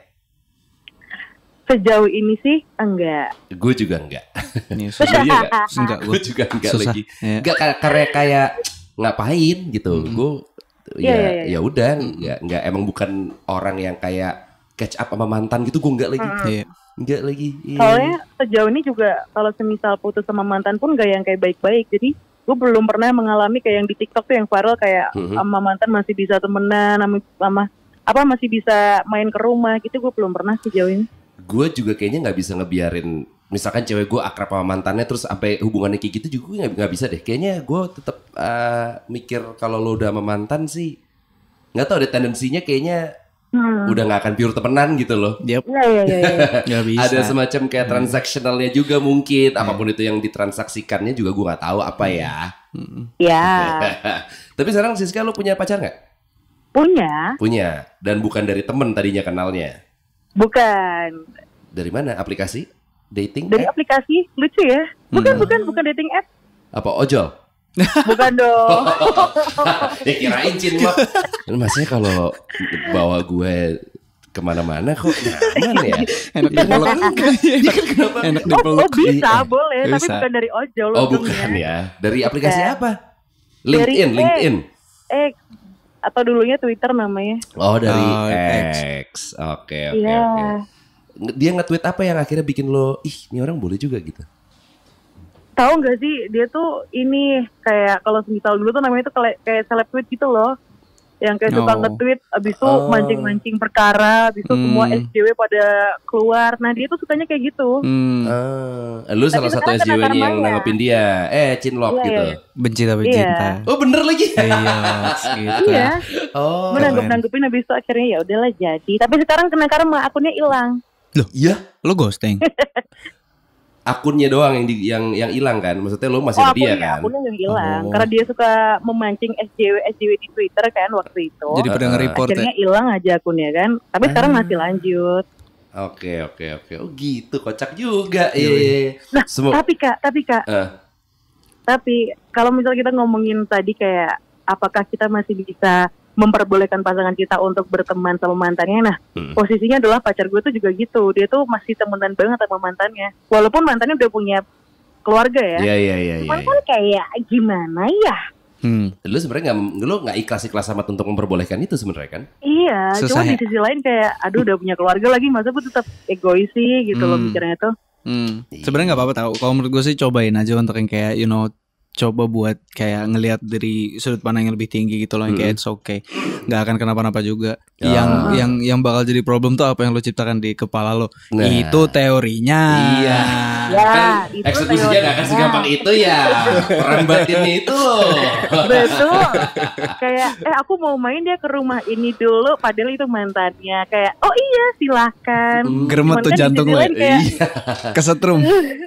Sejauh ini sih enggak. Gue juga enggak. Ini susah. Iya. enggak? enggak gue juga enggak lagi. Iya. Enggak kayak kayak, kayak ngapain gitu. Hmm. Gue iya, ya ya, ya. ya udah enggak enggak emang bukan orang yang kayak catch up sama mantan gitu gue enggak lagi. Hmm. Ya. Enggak lagi. Soalnya sejauh ini juga kalau semisal putus sama mantan pun gak yang kayak baik-baik. Jadi gue belum pernah mengalami kayak yang di TikTok tuh yang viral kayak mm-hmm. sama mantan masih bisa temenan sama, sama apa masih bisa main ke rumah gitu gue belum pernah sejauh ini gue juga kayaknya nggak bisa ngebiarin misalkan cewek gue akrab sama mantannya terus sampai hubungannya kayak gitu juga gue nggak bisa deh kayaknya gue tetap uh, eh, mikir kalau lo udah sama mantan sih nggak tau ada tendensinya kayaknya hmm. udah gak akan pure temenan gitu loh. Yep. Ya, ya, ya, Ada semacam kayak hmm. transaksionalnya juga mungkin hmm. apapun itu yang ditransaksikannya juga gue nggak tahu apa hmm. ya. Hmm. Ya. *laughs* Tapi sekarang Siska lo punya pacar nggak? Punya. Punya dan bukan dari temen tadinya kenalnya. Bukan. Dari mana aplikasi? Dating? Dari app? aplikasi lucu ya. Bukan hmm. bukan bukan dating app. Apa ojol? Bukan dong. *laughs* ya kirain Cin mah. Maksudnya kalau bawa gue kemana-mana kok nyaman ya enak iya kan? peluk. enak iya kan? dipeluk oh, oh bisa iya. boleh bisa. tapi bukan dari ojol oh bukan ya dari aplikasi apa LinkedIn LinkedIn X atau dulunya Twitter namanya oh dari oh, X, oke oke oke dia nge-tweet apa yang akhirnya bikin lo ih ini orang boleh juga gitu tahu nggak sih dia tuh ini kayak kalau semisal dulu tuh namanya tuh kayak seleb tweet gitu loh yang kayak suka oh. nge-tweet abis itu oh. mancing-mancing perkara abis itu hmm. semua SJW pada keluar nah dia tuh sukanya kayak gitu hmm. uh, lu salah satu sjw kan nih yang nanggepin dia eh cinlok yeah, gitu yeah. Iya. benci tapi yeah. cinta oh bener lagi iya *laughs* gitu. iya oh, menanggup-nanggupin abis itu akhirnya ya udahlah jadi tapi sekarang kena karma akunnya hilang loh iya lo ghosting *laughs* akunnya doang yang di, yang yang hilang kan maksudnya lo masih oh, dia kan akunnya yang hilang oh. karena dia suka memancing SJW SJW di Twitter kan waktu itu jadi pada uh, ah. report ya? akhirnya hilang ya. aja akunnya kan tapi uh. sekarang masih lanjut Oke oke oke. Oh gitu kocak juga. Iya. Yeah. Iya. Nah, Semua... tapi Kak, tapi Kak. Uh. Tapi kalau misalnya kita ngomongin tadi kayak apakah kita masih bisa memperbolehkan pasangan kita untuk berteman sama mantannya. Nah, hmm. posisinya adalah pacar gue tuh juga gitu. Dia tuh masih temenan banget sama mantannya. Walaupun mantannya udah punya keluarga ya. Iya, iya, iya. Cuman iya, kan iya. kayak gimana ya? Hmm. Lu sebenarnya gak, lu nggak ikhlas ikhlas amat untuk memperbolehkan itu sebenarnya kan? Iya. Susah cuma di ya. sisi lain kayak, aduh udah punya keluarga lagi, masa gue tetap egois sih gitu hmm. loh mikirnya itu. Hmm. Iya. Sebenarnya gak apa-apa tau. Kalau menurut gue sih cobain aja untuk yang kayak you know coba buat kayak ngelihat dari sudut pandang yang lebih tinggi gitu loh yang kayak it's okay nggak akan kenapa-napa juga ya. yang yang yang bakal jadi problem tuh apa yang lo ciptakan di kepala lo nah. itu teorinya iya ya, kan itu eksekusinya nggak akan segampang itu ya perambat ini itu betul kayak eh aku mau main dia ke rumah ini dulu padahal itu mantannya kayak oh iya silahkan hmm. germet tuh kan jantung lo kayak... iya. kesetrum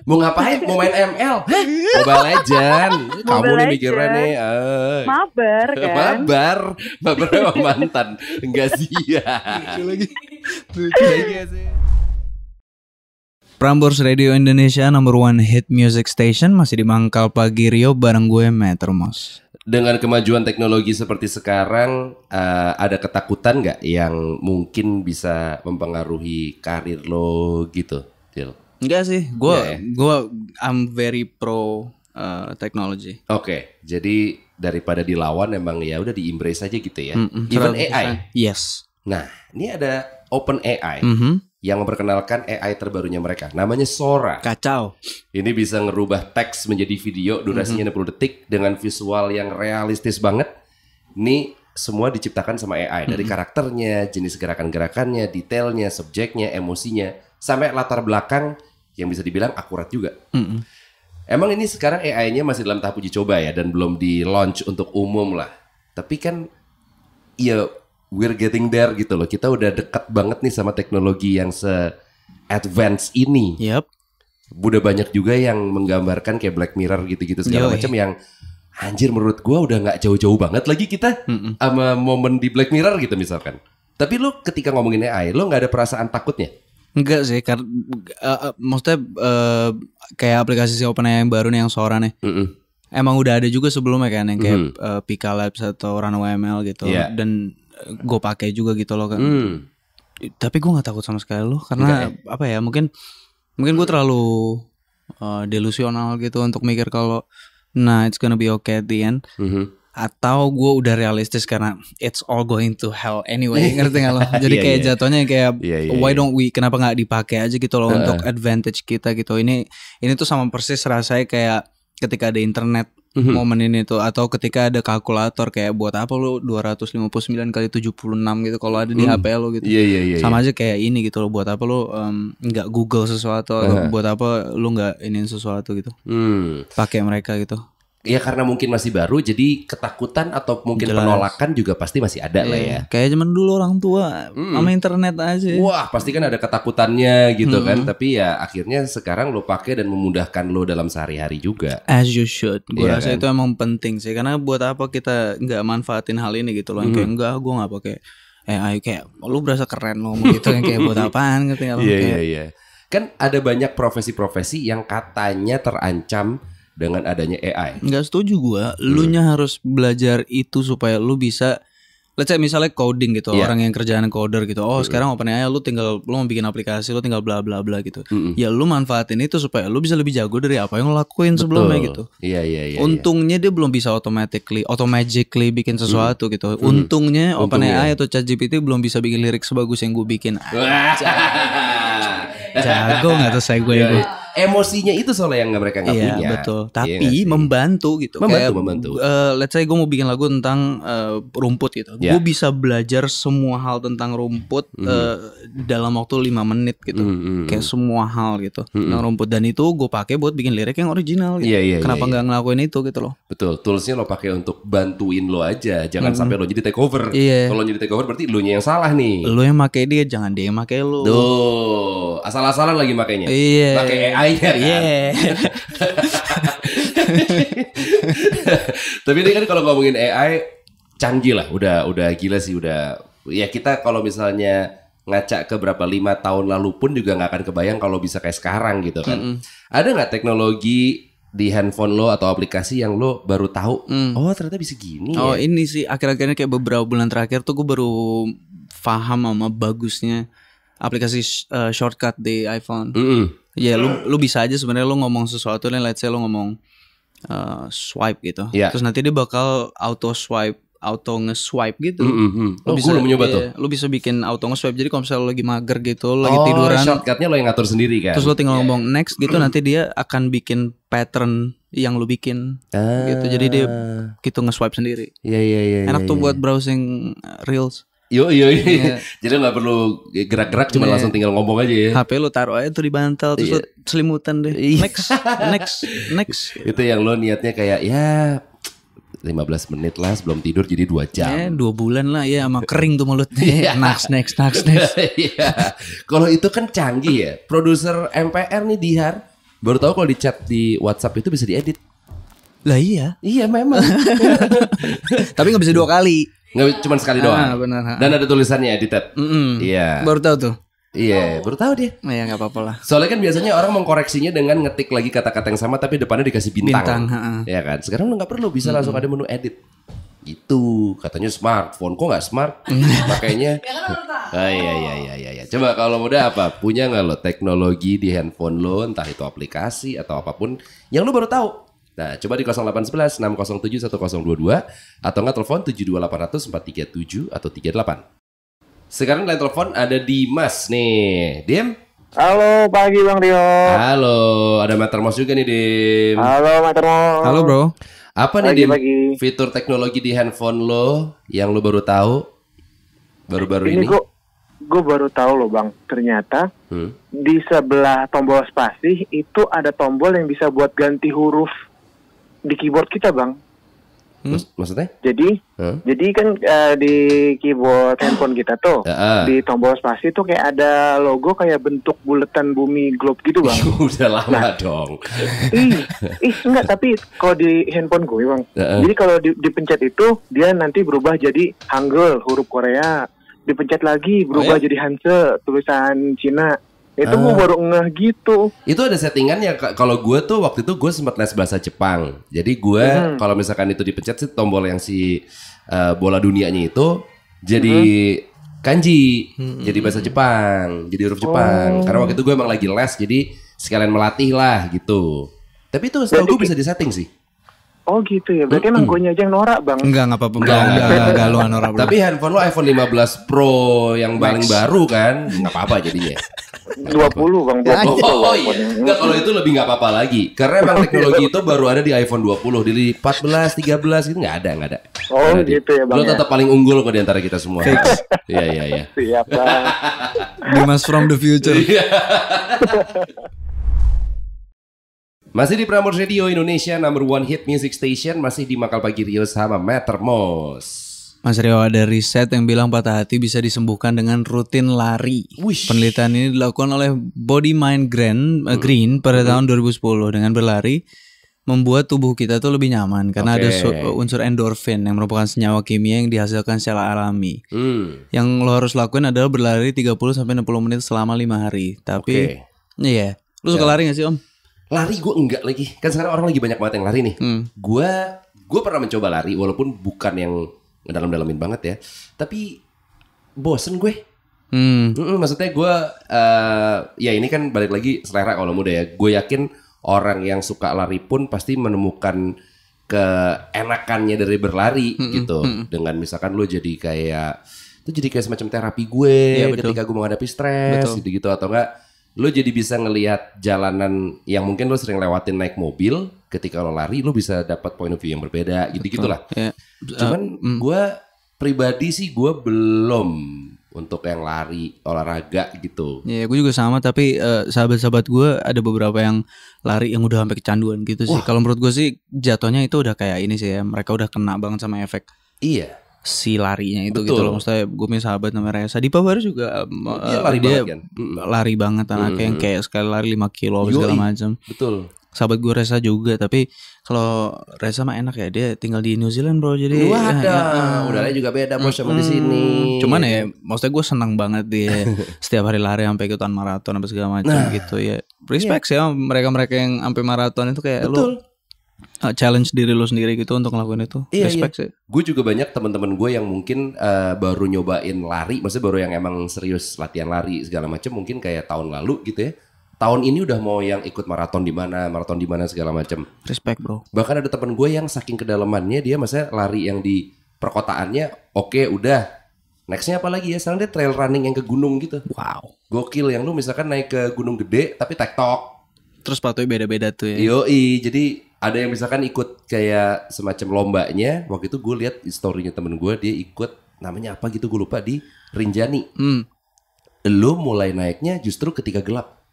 mau ngapain mau main ML *laughs* Mobile Legend kamu nih mikirnya nih. Uh, mabar *laughs* kan. Mabar. Mabar sama mantan. Enggak sih ya. Lucu lagi. *laughs* Lucu lagi ya sih. Prambors Radio Indonesia number one hit music station masih di Mangkal Pagi Rio bareng gue Metromos. Dengan kemajuan teknologi seperti sekarang, uh, ada ketakutan nggak yang mungkin bisa mempengaruhi karir lo gitu, Til? Enggak sih, gue yeah, yeah. gue I'm very pro Eh, teknologi. Oke, okay. jadi daripada dilawan emang ya udah di embrace aja gitu ya. Mm -hmm. Even AI. Yes. Nah, ini ada Open AI mm -hmm. yang memperkenalkan AI terbarunya mereka. Namanya Sora. Kacau. Ini bisa ngerubah teks menjadi video durasinya mm -hmm. 60 detik dengan visual yang realistis banget. Ini semua diciptakan sama AI dari mm -hmm. karakternya, jenis gerakan-gerakannya, detailnya, subjeknya, emosinya, sampai latar belakang yang bisa dibilang akurat juga. Mm -hmm. Emang ini sekarang AI-nya masih dalam tahap uji coba ya dan belum di launch untuk umum lah. Tapi kan ya we're getting there gitu loh. Kita udah dekat banget nih sama teknologi yang se advance ini. Yep. Udah banyak juga yang menggambarkan kayak Black Mirror gitu-gitu segala macam yang anjir menurut gua udah nggak jauh-jauh banget lagi kita Mm-mm. sama momen di Black Mirror gitu misalkan. Tapi lo ketika ngomongin AI, lo nggak ada perasaan takutnya? Enggak sih, karena uh, eh, maksudnya uh, kayak aplikasi si OpenAI yang baru nih yang Sora nih. Mm -mm. Emang udah ada juga sebelumnya kan yang kayak mm. uh, Pika Labs atau Runway ML gitu yeah. dan gue pakai juga gitu loh kan. Mm. Tapi gue nggak takut sama sekali loh karena Enggak, ya? apa ya mungkin mungkin gue terlalu uh, delusional gitu untuk mikir kalau nah it's gonna be okay at the end. Mm -hmm atau gue udah realistis karena it's all going to hell anyway ngerti gak lo *laughs* jadi yeah, kayak yeah. jatuhnya kayak yeah, yeah, why iya. don't we kenapa nggak dipakai aja gitu loh uh. untuk advantage kita gitu ini ini tuh sama persis rasanya kayak ketika ada internet mm-hmm. momen ini tuh atau ketika ada kalkulator kayak buat apa puluh 259 kali 76 gitu kalau ada di mm. HP lo gitu yeah, yeah, yeah, sama yeah. aja kayak ini gitu lo buat apa lo nggak um, Google sesuatu uh. buat apa lo nggak ini sesuatu gitu mm. pakai mereka gitu ya karena mungkin masih baru jadi ketakutan atau mungkin Jelas. penolakan juga pasti masih ada e, lah iya, ya kayak zaman dulu orang tua hmm. sama internet aja wah pasti kan ada ketakutannya gitu kan, hmm. kan tapi ya akhirnya sekarang lo pakai dan memudahkan lo dalam sehari-hari juga as you should gue ya rasa kan? itu emang penting sih karena buat apa kita nggak manfaatin hal ini gitu loh Hmm. kayak enggak gue nggak pakai eh ayo kayak lo berasa keren lo gitu yang kayak buat apaan gitu ya kan, yeah, iya yeah, iya, iya. kan ada banyak profesi-profesi yang katanya terancam dengan adanya AI. Enggak setuju gua. Lu hmm. nya harus belajar itu supaya lu bisa Let's say misalnya coding gitu, yeah. orang yang kerjaan coder gitu. Oh, mm -hmm. sekarang OpenAI lu tinggal lu mau bikin aplikasi, lu tinggal bla bla bla gitu. -hmm. Ya lu manfaatin itu supaya lu bisa lebih jago dari apa yang lu lakuin Betul. sebelumnya gitu. Iya iya iya. iya. Untungnya yeah. dia belum bisa automatically automatically bikin hmm. sesuatu mm. gitu. Mm. Untungnya mm. OpenAI atau ChatGPT belum bisa bikin lirik sebagus yang gue bikin. *laughs* Jago nggak tuh saya gue yeah. gue emosinya itu soalnya yang mereka nggak iya, punya. betul. Iya Tapi iya, membantu gitu. Membantu, Kayak, membantu. Uh, let's say gue mau bikin lagu tentang uh, rumput gitu. Yeah. Gue bisa belajar semua hal tentang rumput mm -hmm. uh, dalam waktu lima menit gitu. Mm -hmm. Kayak semua hal gitu mm -hmm. tentang rumput. Dan itu gue pakai buat bikin lirik yang original. Gitu. Yeah, yeah, iya, Kenapa iya. nggak yeah, ngelakuin itu gitu loh? Betul. Toolsnya lo pakai untuk bantuin lo aja. Jangan mm -hmm. sampai lo jadi takeover. Yeah. Kalau jadi takeover berarti lo nya yang salah nih. Lo yang pakai dia, jangan dia yang pakai lo. Tuh, asal-asalan lagi makainya. Iya. Yeah aja kan. Yeah. *laughs* Tapi ini kan kalau ngomongin AI canggih lah, udah udah gila sih udah. Ya kita kalau misalnya ngaca ke berapa lima tahun lalu pun juga nggak akan kebayang kalau bisa kayak sekarang gitu kan. Mm -hmm. Ada nggak teknologi di handphone lo atau aplikasi yang lo baru tahu mm. oh ternyata bisa gini ya? oh ya? ini sih akhir-akhirnya kayak beberapa bulan terakhir tuh gue baru faham sama bagusnya aplikasi uh, shortcut di iPhone mm -hmm ya yeah, lu nah. lu bisa aja sebenarnya lu ngomong sesuatu nih let's say lu ngomong uh, swipe gitu yeah. terus nanti dia bakal auto swipe auto nge-swipe gitu. Mm -hmm. Lo oh, bisa iya, lu nyoba tuh. Lo bisa bikin auto nge-swipe. Jadi kalau misalnya lo lagi mager gitu, lo lagi oh, tiduran, shortcutnya lo yang ngatur sendiri kan. Terus lo tinggal yeah. ngomong next gitu nanti dia akan bikin pattern yang lu bikin ah. gitu. Jadi dia ah. gitu nge-swipe sendiri. Iya yeah, iya yeah, iya. Yeah, Enak yeah, tuh yeah. buat browsing eh, reels. Yo yo, yo. Yeah. Iya. jadi nggak perlu gerak-gerak, cuma yeah. langsung tinggal ngomong aja ya. HP lu taruh aja tuh di bantal, terus yeah. selimutan deh. Iya. Next, next, next. Itu yang lo niatnya kayak ya 15 menit lah sebelum tidur jadi dua jam. Ya, dua bulan lah ya sama kering tuh mulutnya. *laughs* yeah. Next next next next. *laughs* yeah. Kalau itu kan canggih ya. Produser MPR nih Dihar baru tahu kalau di chat di WhatsApp itu bisa diedit. Lah iya. Iya memang. *laughs* Tapi nggak bisa dua kali. Nggak cuma sekali ah, doang. Ah, benar. Dan ada tulisannya edited. Iya. Mm -mm. yeah. Baru tahu tuh. Iya, yeah, oh. baru tahu dia. Nah, ya apa-apa lah. Soalnya kan biasanya orang mengkoreksinya dengan ngetik lagi kata-kata yang sama tapi depannya dikasih bintang. Bintang, ha Ya kan? Sekarang lu nggak perlu bisa hmm. langsung ada menu edit. Itu katanya smartphone kok nggak smart? *laughs* Ya kan, Makanya. Ah, iya iya iya iya iya. Coba kalau udah apa? Punya nggak lo teknologi di handphone lo entah itu aplikasi atau apapun yang lu baru tahu Nah, coba di 0811 607 1022 atau nggak telepon 72800 437 atau 38. Sekarang lain telepon ada Dimas nih. Dim? Halo, pagi Bang Rio Halo, ada Mater Mos juga nih, Dim. Halo, Mater Mos Halo, Bro. Apa pagi, nih, Dim, pagi. fitur teknologi di handphone lo yang lo baru tahu baru-baru ini? ini? Gue baru tahu loh, Bang. Ternyata hmm? di sebelah tombol spasi itu ada tombol yang bisa buat ganti huruf di keyboard kita bang. Hmm? Maksudnya? Jadi, hmm? jadi kan uh, di keyboard handphone kita tuh ya, uh di tombol spasi tuh kayak ada logo kayak bentuk bulatan bumi globe gitu bang. *laughs* Udah lama nah, dong. Ih, ih enggak tapi kalau di handphone gue bang, ya, uh jadi kalau dipencet itu dia nanti berubah jadi Hangul huruf Korea, dipencet lagi berubah oh, ya? jadi Hanse tulisan Cina itu uh, ah. gue baru ngeh gitu. Itu ada settingannya. Kalau gue tuh waktu itu gue sempat les bahasa Jepang. Jadi gue hmm. kalau misalkan itu dipencet sih tombol yang si uh, bola dunianya itu jadi hmm. kanji, hmm. jadi bahasa Jepang, jadi huruf Jepang. Oh. Karena waktu itu gue emang lagi les, jadi sekalian melatih lah gitu. Tapi itu setahu gue bisa disetting sih. Oh gitu ya. Berarti emang gue aja yang norak, Bang. Enggak, enggak apa-apa. Enggak, enggak, enggak, enggak lu norak. Tapi handphone lu iPhone 15 Pro yang paling baru kan? Enggak apa-apa jadinya. 20, *laughs* Bang. 20. Oh, oh, oh iya. Enggak kalau itu lebih enggak apa-apa lagi. Karena emang teknologi itu baru ada di iPhone 20, di 14, 13 itu enggak ada, enggak ada. Oh, ada gitu ya, Bang. Lu ya. tetap paling unggul kok di antara kita semua. Iya, iya, iya. Siap, Bang. Dimas from the future. Iya. *laughs* Masih di Prambors Radio Indonesia number one hit music station masih di Makal Pagi Rio sama Metermos Mas Rio ada riset yang bilang patah hati bisa disembuhkan dengan rutin lari. Wish. Penelitian ini dilakukan oleh Body Mind Green, uh, hmm. Green pada hmm. tahun 2010 dengan berlari membuat tubuh kita tuh lebih nyaman karena okay. ada eh, unsur endorfin yang merupakan senyawa kimia yang dihasilkan secara alami. Hmm. Yang lo harus lakuin adalah berlari 30 sampai 60 menit selama lima hari. Tapi iya, okay. yeah. lu suka yeah. lari gak sih, Om? lari gue enggak lagi kan sekarang orang lagi banyak banget yang lari nih hmm. gue gue pernah mencoba lari walaupun bukan yang dalam-dalamin banget ya tapi bosen gue hmm. Hmm, maksudnya gue uh, ya ini kan balik lagi selera kalau muda ya gue yakin orang yang suka lari pun pasti menemukan keenakannya dari berlari hmm. gitu hmm. dengan misalkan lo jadi kayak itu jadi kayak semacam terapi gue ya, betul. ketika gue menghadapi stres gitu gitu atau enggak lo jadi bisa ngelihat jalanan yang mungkin lo sering lewatin naik mobil ketika lo lari lo bisa dapat point of view yang berbeda gitu gitulah yeah. cuman uh, mm. gue pribadi sih gue belum untuk yang lari olahraga gitu. ya yeah, gue juga sama tapi uh, sahabat-sahabat gue ada beberapa yang lari yang udah sampai kecanduan gitu sih. Kalau menurut gue sih jatuhnya itu udah kayak ini sih ya, mereka udah kena banget sama efek. Iya si larinya itu Betul. gitu loh maksudnya gue punya sahabat namanya Reza di baru juga dia eh, lari dia banget kan? lari banget anaknya hmm. yang kayak sekali lari 5 kilo Yui. segala macam betul sahabat gue Reza juga tapi kalau Reza mah enak ya dia tinggal di New Zealand bro jadi Wah, ada ya, ya, ah, ah. juga beda bos sama hmm, di sini cuman ya maksudnya gue senang banget dia *laughs* setiap hari lari sampai ikutan maraton apa segala macam nah, gitu ya respect yeah. ya mereka mereka yang sampai maraton itu kayak betul. Lu, uh, challenge diri lo sendiri gitu untuk ngelakuin itu. Iya, iya. Respect iya. sih. Gue juga banyak teman-teman gue yang mungkin uh, baru nyobain lari, maksudnya baru yang emang serius latihan lari segala macam mungkin kayak tahun lalu gitu ya. Tahun ini udah mau yang ikut maraton di mana, maraton di mana segala macam. Respect, Bro. Bahkan ada teman gue yang saking kedalamannya dia maksudnya lari yang di perkotaannya oke okay, udah Nextnya apa lagi ya? Sekarang dia trail running yang ke gunung gitu. Wow. Gokil yang lu misalkan naik ke gunung gede tapi tektok. Terus sepatunya beda-beda tuh ya. Yoi, jadi ada yang misalkan ikut kayak semacam lombanya waktu itu gue lihat storynya temen gue dia ikut namanya apa gitu gue lupa di Rinjani hmm. lo mulai naiknya justru ketika gelap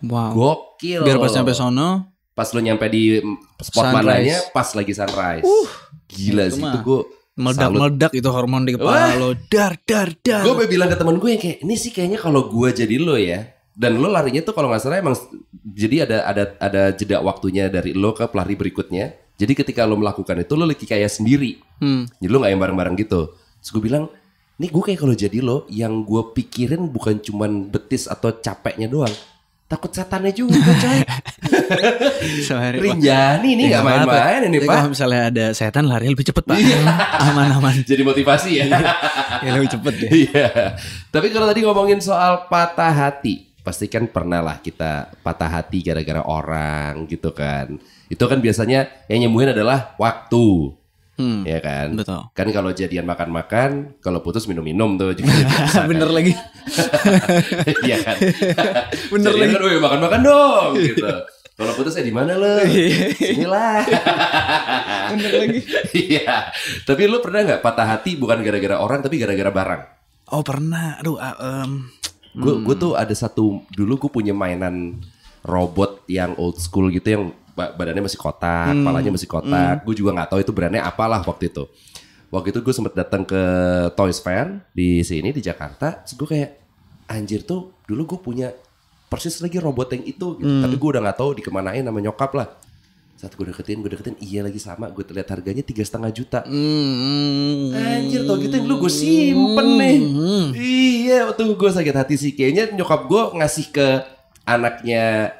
wow gokil biar pas nyampe sono pas lo nyampe di spot sunrise. mananya pas lagi sunrise uh, gila itu sih itu gue meledak salut. meledak itu hormon di kepala Wah. lo dar dar dar gue bilang ke temen gue yang kayak ini sih kayaknya kalau gue jadi lo ya dan lo larinya tuh kalau nggak salah emang jadi ada ada ada jeda waktunya dari lo ke pelari berikutnya jadi ketika lo melakukan itu lo lagi kayak sendiri hmm. jadi lo nggak yang bareng bareng gitu terus gue bilang ini gue kayak kalau jadi lo yang gue pikirin bukan cuman betis atau capeknya doang takut setannya juga coy *laughs* Rinjani ini iya, nggak main-main ini iya, pak kalau misalnya ada setan lari lebih cepet pak iya. aman-aman jadi motivasi ya ya lebih cepet ya iya. tapi kalau tadi ngomongin soal patah hati pasti kan pernah lah kita patah hati gara-gara orang gitu kan. Itu kan biasanya yang nyembuhin adalah waktu. Hmm, ya kan? Betul. Kan kalau jadian makan-makan, kalau putus minum-minum tuh juga ya, *laughs* kan? Bener lagi. *laughs* Iya kan? *laughs* Bener jadian lagi. Kan, makan-makan dong gitu. Kalau putus ya di mana lo? Iya. lah Bener lagi. Iya. Tapi lo pernah nggak patah hati bukan gara-gara orang tapi gara-gara barang? Oh pernah. Aduh, uh, um, Gue hmm. gue tuh ada satu dulu gue punya mainan robot yang old school gitu yang badannya masih kotak, hmm. kepalanya masih kotak. Hmm. Gue juga nggak tahu itu brandnya apalah waktu itu. Waktu itu gue sempet datang ke Toys Fair di sini di Jakarta. gue kayak anjir tuh dulu gue punya persis lagi robot yang itu gitu. Hmm. Tapi gue udah nggak tahu dikemanain nama nyokap lah saat gue deketin gue deketin iya lagi sama gue terlihat harganya tiga setengah juta mm, anjir tau gitu lu gue simpen nih mm-hmm. iya waktu gue sakit hati sih kayaknya nyokap gue ngasih ke anaknya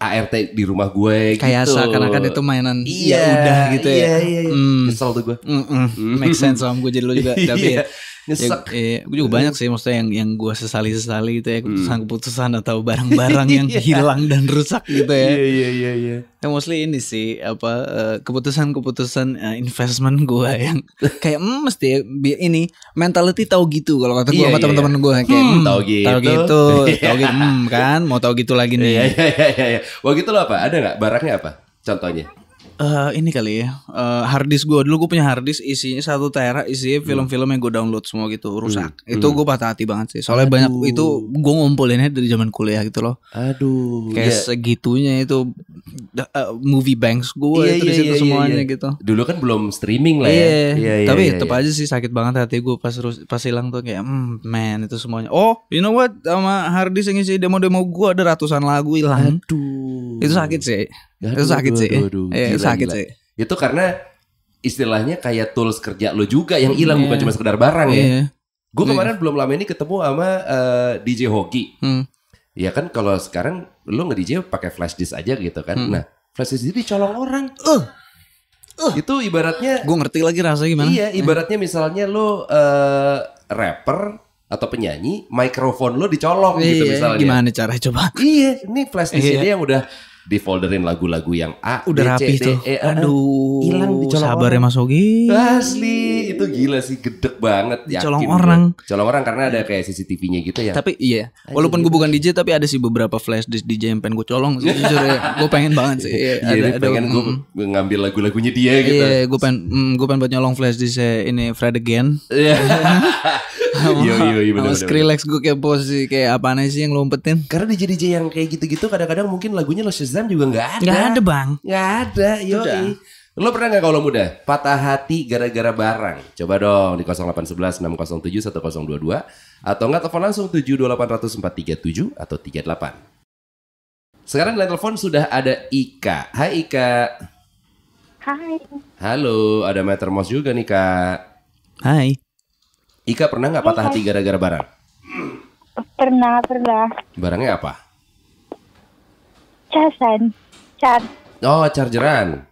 ART di rumah gue gitu. kayak gitu. seakan-akan itu mainan ya iya, ya udah gitu iya, ya iya, iya. iya. Mm. kesel tuh gue mm -mm. make sense om gue jadi lu juga *laughs* iya. tapi iya. Nyesek. Ya, ya, gue juga banyak sih maksudnya yang yang gue sesali sesali itu ya hmm. keputusan-keputusan atau barang-barang *laughs* yang iya. hilang dan rusak gitu ya. Iya iya iya. iya. Yang mostly ini sih apa eh, keputusan-keputusan eh, investment gue *laughs* yang kayak mm, mesti ya, ini mentality tahu gitu kalau kata gue iya, sama yeah, teman-teman gue kayak hmm, hmm, tahu gitu, tahu gitu, *laughs* iya. tahu gitu, hmm, kan mau tahu gitu lagi nih. Iya iya iya. Waktu itu lo apa? Ada nggak barangnya apa? Contohnya? uh, ini kali ya uh, eh, harddisk gue dulu gue punya harddisk isinya satu tera isinya hmm. film-film yang gue download semua gitu rusak hmm. itu hmm. gue patah hati banget sih soalnya aduh. banyak itu gue ngumpulinnya dari zaman kuliah gitu loh aduh kayak yeah. segitunya itu uh, movie banks gue yeah, itu yeah, di situ yeah, iya, semuanya yeah, yeah. gitu dulu kan belum streaming lah ya yeah. Yeah, iya, tapi yeah, tetap yeah. aja sih sakit banget hati gue pas rus pas hilang tuh kayak mm, man itu semuanya oh you know what sama harddisk yang isi demo-demo gue ada ratusan lagu hilang aduh itu sakit sih. Aduh, itu sakit aduh, sih. Aduh, aduh. Iya, gila, itu sakit gila. sih. Itu karena istilahnya kayak tools kerja lo juga yang hilang yeah. bukan cuma sekedar barang yeah. ya. Yeah. Gue iya. kemarin yeah. belum lama ini ketemu sama uh, eh, DJ Hoki. Hmm. Ya kan kalau sekarang lo nge-DJ pakai flash disk aja gitu kan. Hmm. Nah, flash disk jadi colong orang. Uh. Uh. Itu ibaratnya Gue ngerti lagi rasanya gimana. Iya, ibaratnya eh. misalnya lo uh, rapper atau penyanyi mikrofon lo dicolong gitu iya, gitu misalnya gimana cara coba iya ini flash disk iya. yang udah di folderin lagu-lagu yang A, udah rapi D, tuh. E, e, e, aduh, hilang dicolong. Sabar ya masogi Asli, itu gila sih, gedek banget. Colong orang. Colong orang karena ada kayak CCTV-nya gitu ya. Tapi iya, walaupun gue bukan DJ tapi ada sih beberapa flash disk DJ yang pengen gue colong. Jujur ya, gue pengen banget sih. Iya, iya ada, ada, pengen gue mm, ngambil lagu-lagunya dia gitu. Iya, gue pengen, mm, gue pengen buat nyolong flash disk ini Fred Again. Iya. *laughs* Iya iya iya benar. Skrillex gue bos sih kayak apa sih yang lompetin? Karena DJ DJ yang kayak gitu-gitu kadang-kadang mungkin lagunya lo Shazam juga nggak ada. Nggak ada bang. Nggak ada. Yo. Lo pernah nggak kalau muda patah hati gara-gara barang? Coba dong di 0811 607 1022 atau nggak telepon langsung 72800 atau 38. Sekarang di telepon sudah ada Ika. Hai Ika. Hai. Halo, ada Metermos juga nih Kak. Hai. Ika pernah nggak patah hati iya. gara-gara barang? Pernah, pernah. Barangnya apa? Casan. Car. Oh, chargeran.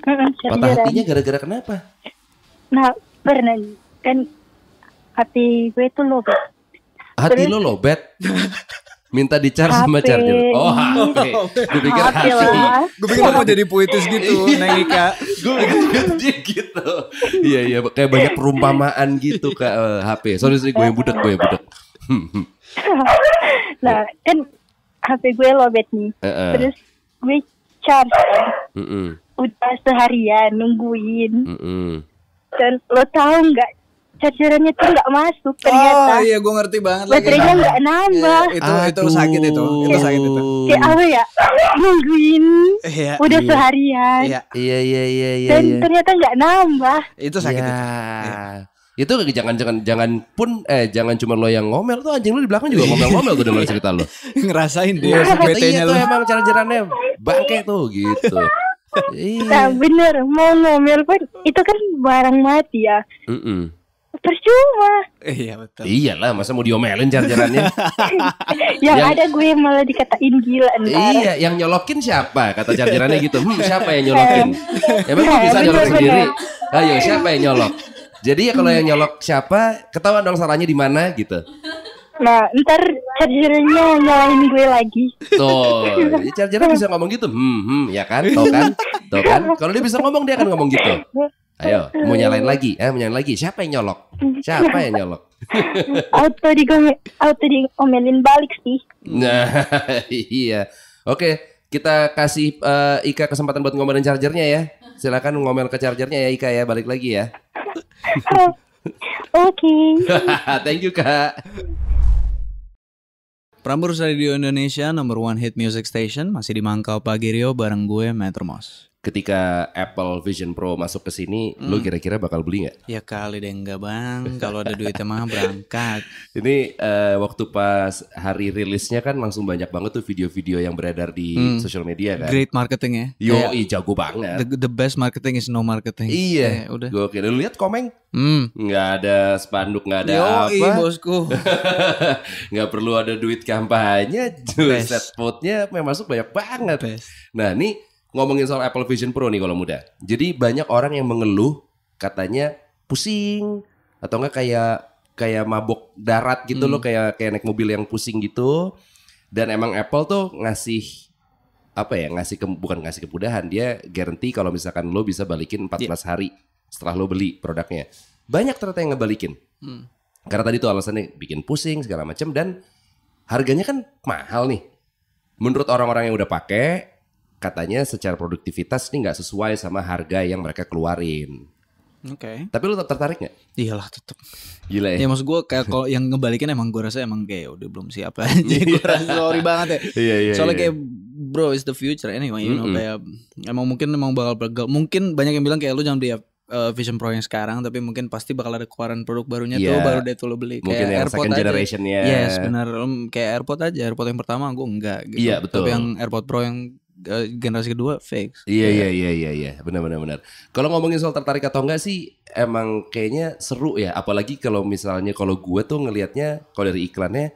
chargeran. Patah hatinya gara-gara kenapa? Nah, pernah kan hati gue itu lobet. Hati Terus... lo lobet? *laughs* minta di charge sama charger. Oh, *laughs* Gue pikir hati. Gue pikir mau jadi puitis gitu, iya. Neng Ika. Gue pikir dia gitu. Iya, iya, kayak banyak perumpamaan gitu ke eh, HP. Sorry, sorry, gue yang budak, gue yang budak. *laughs* nah, kan HP gue lobet nih. Terus gue charge kan. Udah seharian nungguin. terus Dan lo tau nggak chargerannya tuh nggak masuk oh, ternyata. Oh iya gue ngerti banget Baterainya iya. nggak nambah. Ya, itu Aduh. itu sakit itu. Itu sakit itu. Kayak apa ya? Nungguin. ya, udah iya. seharian. Iya iya iya iya. iya Dan iya. ternyata nggak nambah. Itu sakit ya. itu. Ya Itu jangan jangan jangan pun eh jangan cuma lo yang ngomel tuh anjing lo di belakang juga ngomel-ngomel tuh dengar cerita lo. *laughs* Ngerasain dia PT-nya lo. Iya tuh emang chargerannya bangke tuh gitu. Nah iya. bener mau ngomel pun itu kan barang mati ya. Mm -mm percuma. Iya betul. Iyalah, masa mau diomelin jalan-jalannya? *laughs* yang, yang ada gue malah dikatain gila ntar. Iya, yang nyolokin siapa? Kata jalan gitu. Hmm, siapa yang *laughs* nyolokin? Ya, Emang gue iya, bisa nyolok sendiri? Ayo, siapa yang nyolok? Jadi ya kalau yang nyolok siapa, ketahuan dong sarannya di mana gitu. Nah, ntar chargernya nyalain gue lagi. Tuh, *laughs* chargernya bisa ngomong gitu. Hmm, hmm, ya kan? Tuh kan? Tuh kan? Kalau dia bisa ngomong dia akan ngomong gitu. Ayo, mau nyalain lagi, eh, mau nyalain lagi. Siapa yang nyolok? Siapa yang nyolok? *laughs* auto di auto di diomelin balik sih. Nah, *laughs* iya. Oke, kita kasih uh, Ika kesempatan buat ngomelin chargernya ya. Silakan ngomel ke chargernya ya Ika ya, balik lagi ya. *laughs* Oke. Okay. Thank you Kak. Prambors Radio Indonesia, number one hit music station, masih di Mangkau Pagirio bareng gue, Metro Mos ketika Apple Vision Pro masuk ke sini, hmm. lo kira-kira bakal beli nggak? Ya kali deh enggak bang, kalau ada duit mah berangkat. *laughs* Ini uh, waktu pas hari rilisnya kan langsung banyak banget tuh video-video yang beredar di hmm. sosial media kan. Great marketing ya. Yo, yeah. i, jago banget. The, the best marketing is no marketing. Iya, yeah, udah. Gue kira lu lihat komeng. Hmm. Nggak ada spanduk, nggak ada Yo, apa. Yo, bosku. *laughs* nggak perlu ada duit kampanye, set vote memang masuk banyak banget. Best. Nah, ini ngomongin soal Apple Vision Pro nih kalau muda. Jadi banyak orang yang mengeluh katanya pusing atau enggak kayak kayak mabok darat gitu hmm. loh kayak kayak naik mobil yang pusing gitu. Dan emang Apple tuh ngasih apa ya ngasih ke, bukan ngasih kemudahan dia garanti kalau misalkan lo bisa balikin 14 yeah. Iya. hari setelah lo beli produknya banyak ternyata yang ngebalikin hmm. karena tadi tuh alasannya bikin pusing segala macam dan harganya kan mahal nih menurut orang-orang yang udah pakai katanya secara produktivitas ini nggak sesuai sama harga yang mereka keluarin. Oke. Okay. Tapi lu tertarik gak? Iyalah tetap. Gila ya. Ya maksud gue kayak kalau yang ngebalikin emang gue rasa emang kayak ya udah belum siap aja. *laughs* gue rasa sorry banget ya. Iya iya. Soalnya iya. kayak bro is the future anyway, you know kayak emang mungkin emang bakal bergal. Mungkin banyak yang bilang kayak lu jangan beli eh, Vision Pro yang sekarang tapi mungkin pasti bakal ada keluaran produk barunya yeah. tuh iya. baru deh tuh lo beli kayak mungkin yang AirPod second generation aja. ya. Yes, bener Kayak AirPod aja, AirPod yang pertama gue enggak gitu. Iya, yeah, betul. Tapi yang AirPod Pro yang generasi kedua fake. Iya iya iya iya iya benar benar benar. Kalau ngomongin soal tertarik atau enggak sih emang kayaknya seru ya apalagi kalau misalnya kalau gue tuh ngelihatnya kalau dari iklannya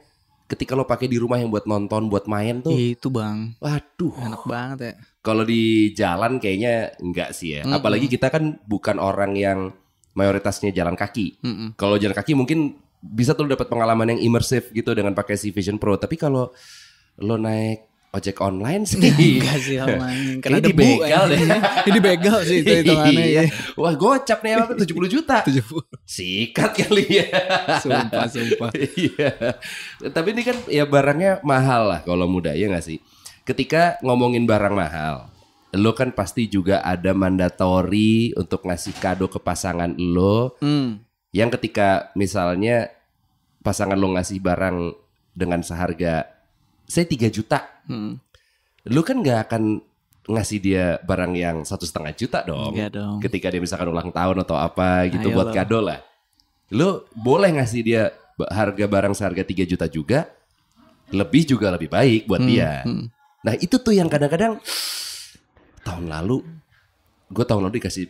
ketika lo pakai di rumah yang buat nonton buat main tuh itu bang waduh enak banget ya kalau di jalan kayaknya enggak sih ya mm -hmm. apalagi kita kan bukan orang yang mayoritasnya jalan kaki mm -hmm. kalau jalan kaki mungkin bisa tuh dapat pengalaman yang imersif gitu dengan pakai si Vision Pro tapi kalau lo naik ojek online sih. *laughs* Enggak sih online. Karena di begal deh. *laughs* ini begal sih itu *laughs* itu aneh iya. iya. Wah gocap nih apa 70 juta. 70. Sikat kali ya. sumpah, sumpah. iya. Tapi ini kan ya barangnya mahal lah kalau muda ya gak sih? Ketika ngomongin barang mahal, lo kan pasti juga ada mandatori untuk ngasih kado ke pasangan lo. Hmm. Yang ketika misalnya pasangan lo ngasih barang dengan seharga saya 3 juta Hmm. Lu kan gak akan ngasih dia barang yang satu setengah juta dong. ya dong. Ketika dia misalkan ulang tahun atau apa gitu Ayo buat loh. kado lah. Lu boleh ngasih dia harga barang seharga 3 juta juga. Lebih juga lebih baik buat hmm, dia. Hmm. Nah itu tuh yang kadang-kadang tahun lalu gue tahun lalu dikasih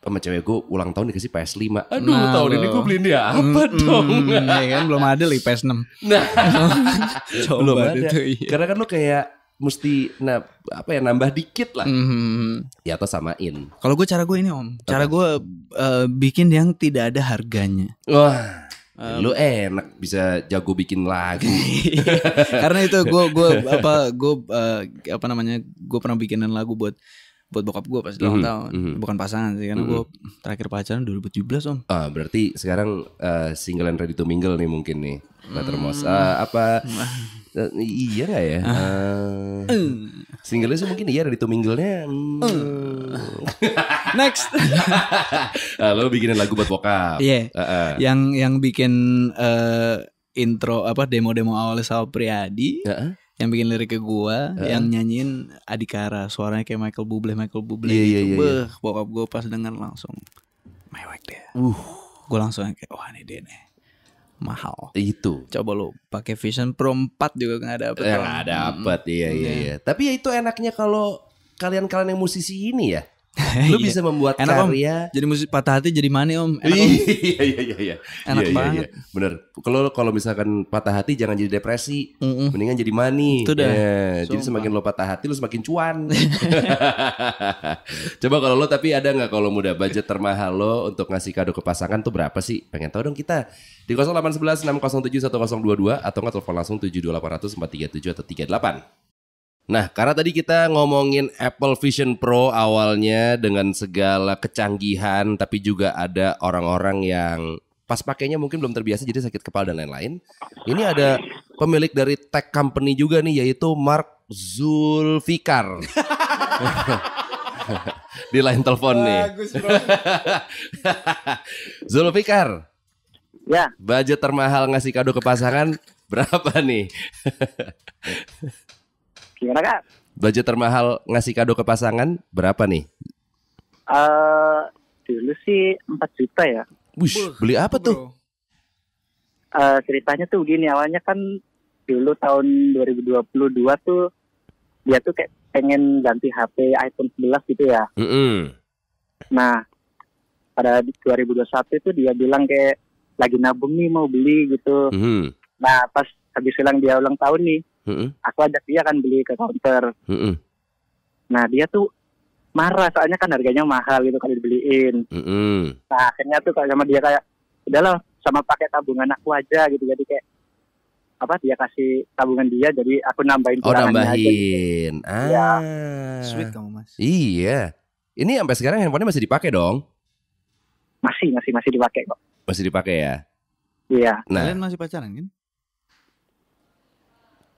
sama cewek gue ulang tahun dikasih PS5. Aduh, nah, tahun ini gue beliin dia apa mm, dong? Mm, ya kan belum ada lagi PS6. Nah. nah *laughs* Coba belum ada. Itu, iya. Karena kan lo kayak mesti nah apa ya nambah dikit lah. Mm -hmm. Ya atau samain. Kalau gue cara gue ini Om, cara gue uh, bikin yang tidak ada harganya. Wah. Um, lu enak bisa jago bikin lagu *laughs* karena itu gue gue apa gue uh, apa namanya gue pernah bikinin lagu buat buat bokap gue pas ulang mm -hmm. tahun mm -hmm. bukan pasangan sih karena mm -hmm. gue terakhir pacaran 2017 om ah berarti sekarang uh, single and ready to mingle nih mungkin nih Later mm. Hmm. uh, ah, apa uh, *laughs* iya nggak ya ah. Ah. uh, single mungkin iya ready to mingle-nya mm. *laughs* next lalu *laughs* lo bikinin lagu buat bokap yeah. Iya. uh -uh. yang yang bikin uh, intro apa demo-demo awalnya sama Priadi uh -uh yang bikin lirik ke gua, uh. yang nyanyiin Adikara, suaranya kayak Michael Bublé, Michael Bublé yeah, iya, gitu. Yeah, yeah, Beuh, bokap gua pas denger langsung mewek deh. Uh, gua langsung kayak wah ini dia nih. Mahal. Itu. Coba lu pakai Vision Pro 4 juga nggak dapet. apa eh, dapet, hmm. iya iya iya. Tapi ya itu enaknya kalau kalian-kalian yang musisi ini ya. *laughs* lu iya. bisa membuat enak, karya om. jadi musik patah hati jadi mani om enak iya iya iya iya iya, banget iya. iya, iya. iya. bener kalau kalau misalkan patah hati jangan jadi depresi mm -mm. mendingan jadi mani yeah. jadi semakin lo patah hati lo semakin cuan *laughs* coba kalau lo tapi ada nggak kalau muda budget termahal lo untuk ngasih kado ke pasangan tuh berapa sih pengen tahu dong kita di 0811 607 1022 atau nggak telepon langsung 72800 437 atau 38 Nah, karena tadi kita ngomongin Apple Vision Pro awalnya dengan segala kecanggihan, tapi juga ada orang-orang yang pas pakainya mungkin belum terbiasa jadi sakit kepala dan lain-lain. Ini ada pemilik dari tech company juga nih yaitu Mark Zulfikar. *laughs* Di lain telepon nih. Bagus, *laughs* Zulfikar. Ya. Budget termahal ngasih kado ke pasangan berapa nih? *laughs* Gimana kak? Budget termahal ngasih kado ke pasangan berapa nih? Uh, dulu sih 4 juta ya. Wih, beli apa tuh? Uh, ceritanya tuh gini, awalnya kan dulu tahun 2022 tuh dia tuh kayak pengen ganti HP iPhone 11 gitu ya. Mm -hmm. Nah, pada 2021 itu dia bilang kayak lagi nabung nih mau beli gitu. Mm -hmm. Nah, pas habis ulang dia ulang tahun nih, mm Aku ajak dia kan beli ke counter. mm Nah dia tuh marah soalnya kan harganya mahal gitu kalau dibeliin. mm Nah akhirnya tuh kalau sama dia kayak udah loh sama pakai tabungan aku aja gitu jadi kayak apa dia kasih tabungan dia jadi aku nambahin oh nambahin aja, gitu. Iya. ah ya. sweet kamu mas iya ini sampai sekarang handphonenya masih dipakai dong masih masih masih dipakai kok masih dipakai ya iya nah. kalian masih pacaran kan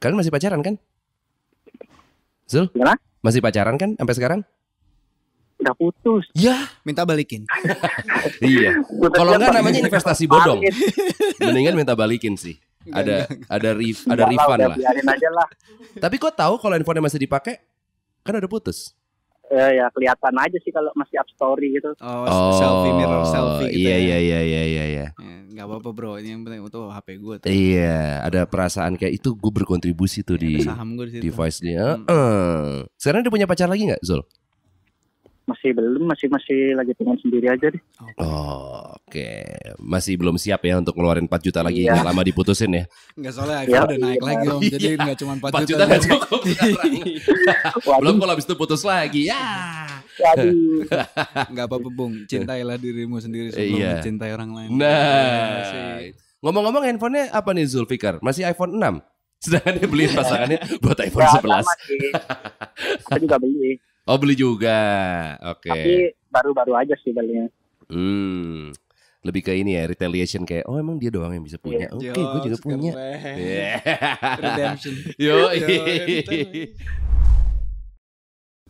Kalian masih pacaran kan? Zul? Gimana? Masih pacaran kan sampai sekarang? Udah putus. Ya, minta balikin. *laughs* iya. Kalau enggak namanya investasi bodong. Mendingan minta balikin sih. Ada ada ada refund lah. Biarin aja lah. Tapi kok tahu kalau handphonenya masih dipakai? Kan udah putus uh, ya kelihatan aja sih kalau masih up story gitu. Oh, oh selfie mirror selfie gitu. Iya, ya? iya iya iya iya iya iya. Gak apa-apa bro, ini yang penting itu HP gue tuh. Iya, ada perasaan kayak itu gue berkontribusi tuh ya, di saham gue di device-nya. Hmm. Uh. Sekarang dia punya pacar lagi nggak Zul? masih belum masih masih lagi pengen sendiri aja deh. Oh, Oke, okay. masih belum siap ya untuk ngeluarin 4 juta lagi yeah. lama diputusin ya. Enggak soalnya iPhone yeah. udah naik iya, lagi om, jadi enggak iya. cuma 4, 4 juta. juta cukup. *laughs* belum kalau habis itu putus lagi. Ya. Enggak apa-apa Bung, cintailah dirimu sendiri sebelum yeah. mencintai orang lain. Nah. Ngomong-ngomong handphonenya apa nih Zulfikar? Masih iPhone 6? *laughs* Sedangkan dia beli pasangannya *laughs* buat iPhone 11. Aku juga beli. Oh beli juga, oke. Okay. Tapi baru-baru aja sih belinya. Hmm, lebih ke ini ya retaliation kayak oh emang dia doang yang bisa punya. Yeah. Oke, okay, gue juga punya. Yeah. *laughs* Redemption. Yo. Yo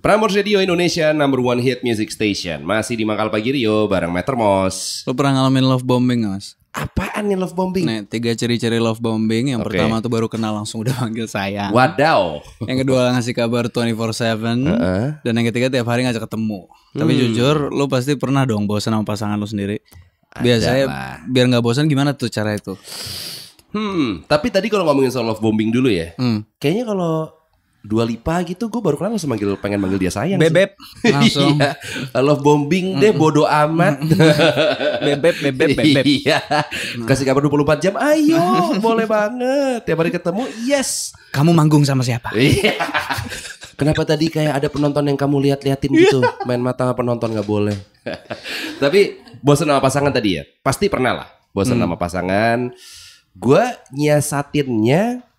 Prambors Radio Indonesia number one hit music station masih di Mangkal Pagi Rio bareng Metermos. Lo pernah ngalamin love bombing mas? Apaan nih love bombing? Nah, tiga ciri-ciri love bombing. Yang okay. pertama tuh baru kenal langsung udah panggil saya. Wadaw. Yang kedua ngasih kabar 24/7. Uh -uh. Dan yang ketiga tiap hari ngajak ketemu. Hmm. Tapi jujur, lu pasti pernah dong bosan sama pasangan lu sendiri. Biasanya Adalah. biar nggak bosan gimana tuh cara itu? Hmm, tapi tadi kalau ngomongin soal love bombing dulu ya. Hmm. Kayaknya kalau Dua Lipa gitu gue baru kenal semanggil manggil pengen manggil dia sayang Bebep *laughs* iya, langsung iya. Love bombing mm -mm. deh bodoh amat Bebep bebep *laughs* bebep Iya nah. Kasih kabar 24 jam ayo *laughs* boleh banget Tiap hari ketemu yes Kamu manggung sama siapa? Iya Kenapa tadi kayak ada penonton yang kamu lihat-liatin gitu iya. Main mata penonton gak boleh Tapi bosen sama pasangan tadi ya Pasti pernah lah bosen hmm. sama pasangan Gue nyiasatinnya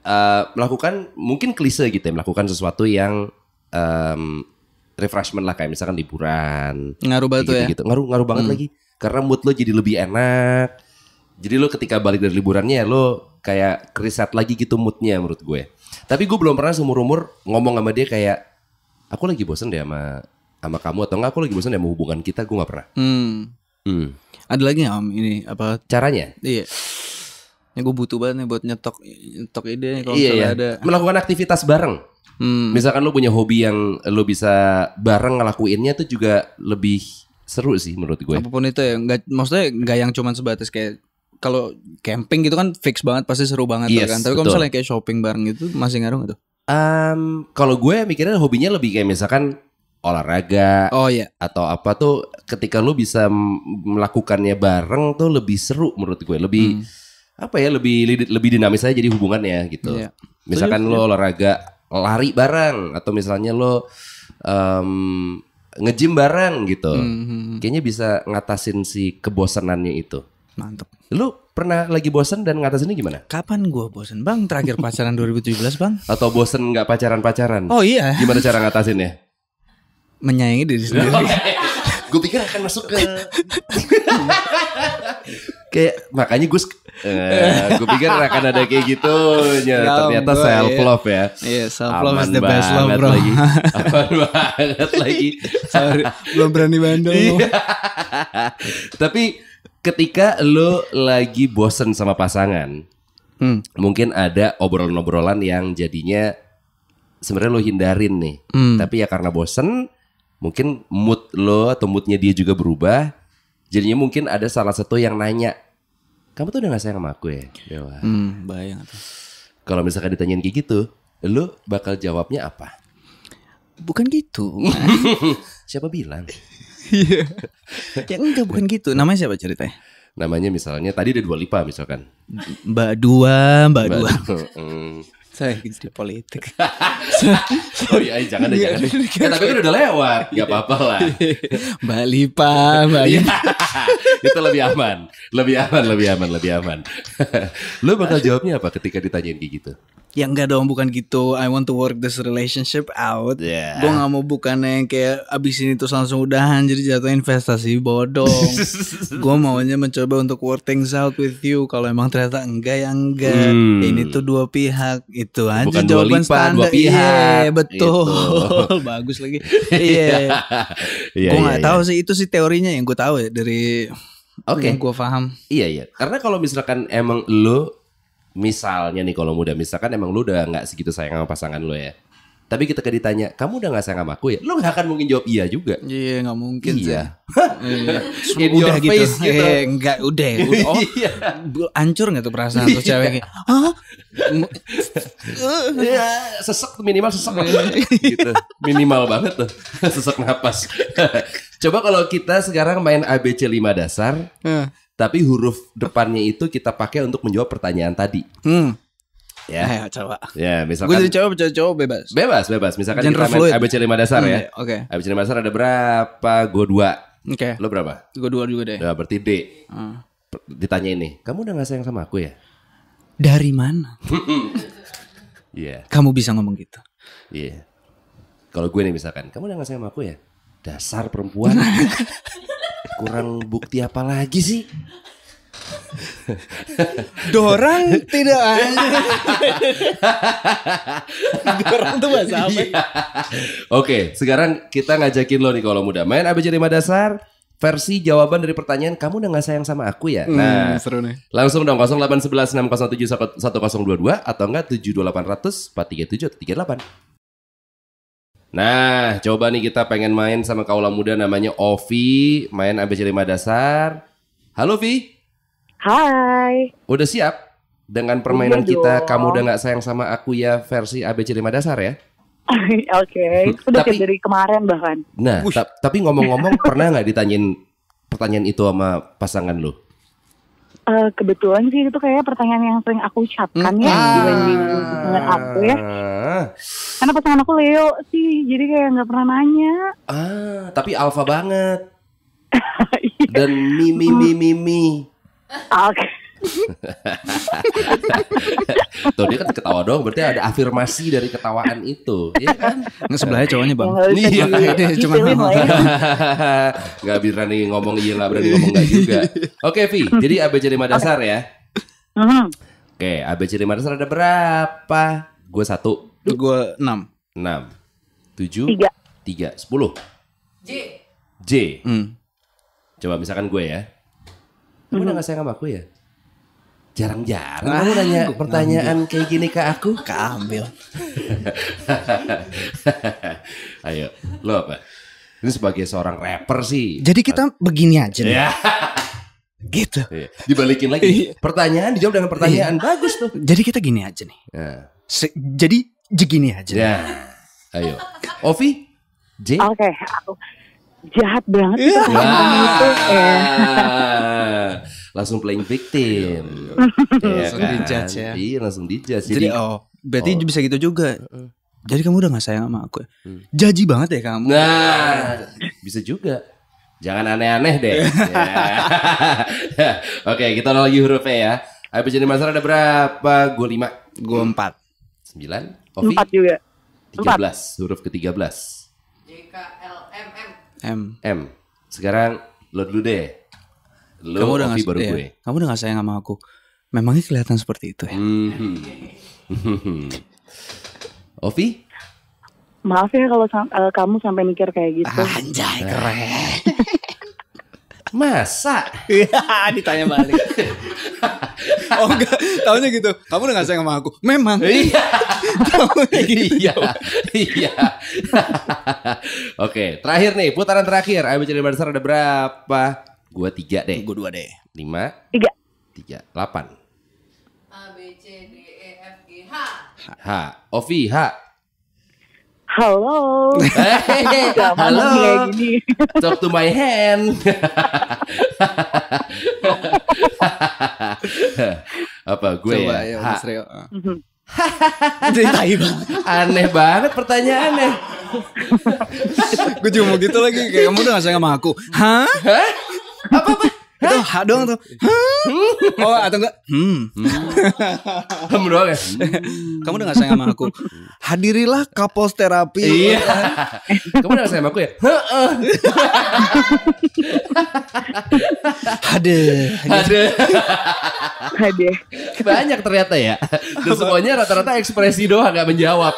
Eh, melakukan mungkin klise gitu ya melakukan sesuatu yang um, refreshment lah kayak misalkan liburan ngaruh banget gitu, ya gitu. ngaruh ngaruh banget hmm. lagi karena mood lo jadi lebih enak jadi lo ketika balik dari liburannya lo kayak reset lagi gitu moodnya menurut gue tapi gue belum pernah seumur umur ngomong sama dia kayak aku lagi bosen deh sama sama kamu atau enggak aku lagi bosen deh sama hubungan kita gue nggak pernah hmm. Hmm. ada lagi om ini apa caranya iya Ya gue butuh banget nih buat nyetok nyetok ide nih kalau iya, iya. ada melakukan aktivitas bareng. Hmm. Misalkan lo punya hobi yang lo bisa bareng ngelakuinnya tuh juga lebih seru sih menurut gue. Apapun itu ya, nggak maksudnya nggak yang cuman sebatas kayak kalau camping gitu kan fix banget pasti seru banget yes, kan. Tapi kalau misalnya kayak shopping bareng itu masih ngaruh gitu. Um, kalau gue mikirnya hobinya lebih kayak misalkan olahraga oh, iya. atau apa tuh ketika lo bisa melakukannya bareng tuh lebih seru menurut gue lebih hmm apa ya lebih lebih dinamis aja jadi hubungannya gitu. Yeah. Misalkan so, lo yeah. olahraga lari bareng atau misalnya lo um, ngejim bareng gitu. Mm-hmm. Kayaknya bisa ngatasin si kebosanannya itu. Mantap. Lu pernah lagi bosen dan ngatasinnya gimana? Kapan gua bosen bang? Terakhir pacaran 2017 bang? Atau bosen nggak pacaran-pacaran? Oh iya. Gimana cara ngatasinnya? Menyayangi diri sendiri. *laughs* gue pikir akan masuk ke *laughs* kayak makanya gue Eh, gue pikir akan ada kayak gitu. Ya, ternyata gue, self love iya. ya. Iya, yeah, self love Aman is the best love, Bro. Lagi. *laughs* Aman banget lagi. Sorry, belum berani bandel. Iya. Tapi ketika lu lagi bosen sama pasangan, hmm. mungkin ada obrolan-obrolan yang jadinya sebenarnya lo hindarin nih. Hmm. Tapi ya karena bosen, mungkin mood lo atau moodnya dia juga berubah. Jadinya mungkin ada salah satu yang nanya kamu tuh udah gak sayang sama aku ya Dewa hmm, bayang kalau misalkan ditanyain kayak gitu lu bakal jawabnya apa bukan gitu *laughs* siapa bilang Iya. ya enggak bukan gitu. Namanya siapa ceritanya? Namanya misalnya tadi ada dua lipa misalkan. Mbak dua, Mbak, dua. dua. Mm saya di politik. *laughs* oh iya, eh, iya, jangan deh, jangan deh. Ya, tapi kan udah lewat, Gak iya. apa-apa lah. *laughs* Mbak Lipa, Mbak iya. Lipa. *laughs* Itu lebih aman, lebih aman, lebih aman, lebih aman. Lo bakal jawabnya apa ketika ditanyain kayak gitu? ya enggak dong bukan gitu I want to work this relationship out yeah. gue gak mau bukan yang kayak abis ini tuh langsung udahan jadi jatuh investasi bodong *laughs* gue maunya mencoba untuk work things out with you kalau emang ternyata enggak ya enggak hmm. ini tuh dua pihak itu aja bukan jawaban dua lipat, standar dua iya, pihak yeah, betul gitu. *laughs* bagus lagi *laughs* iya yeah. gue iya, gak yeah, tahu sih itu sih teorinya yang gue tahu ya dari Oke, okay. gue paham. Iya iya. Karena kalau misalkan emang lo misalnya nih kalau muda misalkan emang lu udah nggak segitu sayang sama pasangan lu ya tapi kita ke ditanya kamu udah nggak sayang sama aku ya lu nggak akan mungkin jawab iya juga iya yeah, nggak mungkin iya yeah. *laughs* Iya. udah gitu, face, gitu. Eh, nggak udah *laughs* oh iya. ancur nggak tuh perasaan tuh cewek iya. Hah? *laughs* ya, sesek minimal sesek gitu minimal banget tuh sesek napas coba kalau kita sekarang main ABC 5 dasar tapi huruf depannya itu kita pakai untuk menjawab pertanyaan tadi. Hmm. Ya. Ayo coba. Ya, misalkan Gue jadi coba coba, bebas. Bebas, bebas. Misalkan Genre kita main ABC 5 dasar hmm, ya. ya oke. Okay. ABC 5 dasar ada berapa? Gue 2. Oke. Okay. Lo berapa? Gue dua juga deh. Ya, berarti D. Hmm. Ditanya ini, kamu udah gak sayang sama aku ya? Dari mana? *laughs* Iya. yeah. Kamu bisa ngomong gitu. Iya. Yeah. Kalau gue nih misalkan, kamu udah gak sayang sama aku ya? Dasar perempuan. *laughs* kurang bukti apa lagi sih? Dorang tidak ada. Dorang tuh bahasa apa? Iya. Oke, sekarang kita ngajakin lo nih kalau muda main ABC 5 dasar versi jawaban dari pertanyaan kamu udah gak sayang sama aku ya. Hmm, nah, seru nih. Langsung dong 0811 607 1022 atau enggak 72800 437 atau 38. Nah, coba nih kita pengen main sama kaula muda namanya Ovi, main ABC 5 dasar. Halo Vi. Hai. Udah siap dengan iya permainan kita Kamu udah nggak sayang sama aku ya versi ABC 5 dasar ya? *laughs* Oke, okay. udah tapi, dari kemarin bahkan. Nah, ta tapi ngomong-ngomong *laughs* pernah nggak ditanyain pertanyaan itu sama pasangan lu? Eh, kebetulan sih itu kayak pertanyaan yang sering aku ucapkan ya -hmm. ya dibanding dengan aku ya. Ah. Karena pasangan aku Leo sih, jadi kayak nggak pernah nanya. Ah, tapi alfa banget. *laughs* Iya. Dan mimi mimi mimi. Oke. Okay. *laughs* Tuh dia kan ketawa dong, berarti ada afirmasi dari ketawaan itu, iya kan? Nggak sebelahnya cowoknya bang. Iya, ini cuma *laughs* nggak Gak berani ngomong iya nggak berani ngomong gak juga. Oke Vi, jadi ABC lima dasar ya. Mm-hmm. Oke, ABC lima dasar ada berapa? Gue satu. Gue enam. Enam. Tujuh. Tiga. 3 Sepuluh. J. J. Hmm. Coba misalkan gue ya. Kamu udah mm-hmm. gak sayang sama aku ya? Jarang-jarang nah, kamu nanya pertanyaan ngambil. kayak gini ke aku. Keambil. *laughs* Ayo, lo apa? Ini sebagai seorang rapper sih. Jadi kita begini aja nih. Iya. *laughs* gitu. Iya. Dibalikin lagi. Iya. Pertanyaan dijawab dengan pertanyaan bagus tuh. Jadi kita gini aja nih. Ya. Se jadi gini aja. Ya. Ayo. Ovi? J? Oke, okay, aku jahat banget. Yeah. Eh langsung playing victim. Iya. Ya langsung kan? di judge ya. Iya, langsung di judge. Jadi oh, berarti oh. bisa gitu juga. Jadi kamu udah gak sayang sama aku. Ya? Hmm. Jaji banget ya kamu. Nah, bisa juga. Jangan aneh-aneh deh. *laughs* Ya. *laughs* Oke, kita lagi hurufnya ya. Ayo jadi masalah ada berapa? Gue lima. Gue empat. Sembilan. Ovi? Empat juga. Tiga belas. Huruf ke tiga belas. J K L M M. M. M. Sekarang lo dulu deh. Lo kamu udah ngasih baru ya, gue. Kamu udah gak sayang sama aku. Memangnya kelihatan seperti itu ya? Mm-hmm. *laughs* Ovi? Maaf ya kalau uh, kamu sampai mikir kayak gitu. Anjay eh. keren. *laughs* Masa? Iya, ditanya balik. *laughs* oh enggak, tahunya gitu. Kamu udah gak sayang sama aku. Memang. Iya. Gitu. Iya. iya. Oke, terakhir nih, putaran terakhir. Ayo bicara besar ada berapa? Gua tiga deh. Gua dua deh. Lima. Tiga. Tiga. Delapan. A B C D E F G H. H. Ovi H. Halo. halo. Talk to my hand. Apa gue Coba, ya? ya Mas Reo. Ah. Mhm. Aneh banget pertanyaannya. gue cuma mau gitu lagi kayak kamu udah gak sayang sama aku. Hah? apa apa itu ha doang tuh oh atau enggak hmm, hmm. kamu doang ya hmm. kamu udah gak sayang sama aku hadirilah kapos terapi iya *laughs* kamu udah gak sayang sama aku ya ah. hade hade hade banyak ternyata ya dan semuanya rata-rata ekspresi doang gak menjawab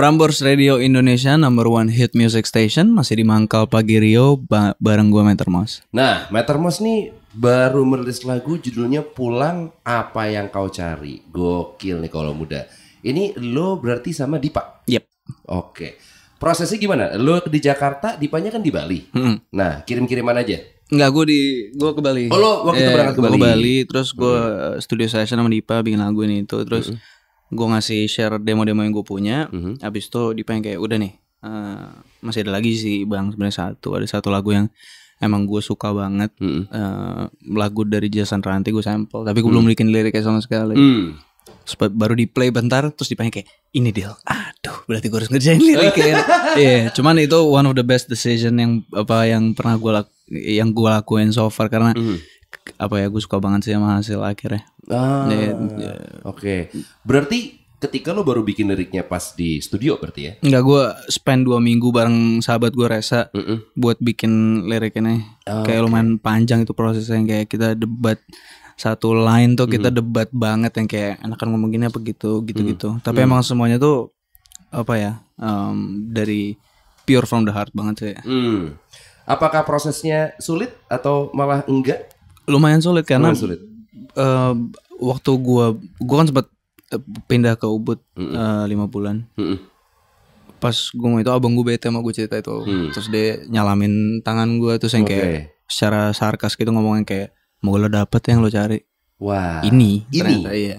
Prambors Radio Indonesia number one hit music station masih di Mangkal Pagi Rio ba bareng gue Metermos. Nah, Metermos nih baru merilis lagu judulnya Pulang Apa Yang Kau Cari. Gokil nih kalau muda. Ini lo berarti sama Dipa? Yep. Oke. Prosesnya gimana? Lo di Jakarta, Dipanya kan di Bali. Hmm. Nah, kirim-kiriman aja. Enggak, gue di gue ke Bali. Oh, lo waktu eh, itu iya, berangkat ke Bali. Gue Ke Bali, terus gue hmm. studio session sama Dipa bikin lagu ini itu, terus hmm gue ngasih share demo-demo yang gue punya mm-hmm. abis itu dipengen kayak udah nih uh, masih ada lagi sih bang sebenarnya satu ada satu lagu yang emang gue suka banget mm-hmm. uh, lagu dari Jason Ranti gue sampel tapi gue mm-hmm. belum bikin liriknya sama sekali mm. terus, baru di play bentar terus dipengen kayak ini deal aduh berarti gue harus ngerjain liriknya *laughs* iya yeah, cuman itu one of the best decision yang apa yang pernah gue lakukan yang gue lakuin so far karena mm apa ya gue suka banget sih sama hasil akhirnya. Ah, ya, oke. Okay. Berarti ketika lo baru bikin liriknya pas di studio berarti ya? Enggak, gue spend dua minggu bareng sahabat gue Resa mm -mm. buat bikin lirik ini. Oh, kayak okay. lumayan panjang itu prosesnya yang kayak kita debat satu line tuh mm. kita debat banget yang kayak enakan ngomong gini apa gitu gitu-gitu. Tapi mm. emang semuanya tuh apa ya um, dari pure from the heart banget sih. Mm. Apakah prosesnya sulit atau malah enggak? lumayan sulit karena lumayan sulit. Uh, waktu gua gua kan sempat eh, pindah ke Ubud mm -mm. Uh, lima bulan. Mm -mm. Pas gua mau itu abang gua bete sama gua cerita itu. Mm. Terus dia nyalamin tangan gua terus yang okay. kayak secara sarkas gitu ngomongin kayak mau lo dapet yang lo cari. Wah. Ini, ini. ternyata iya.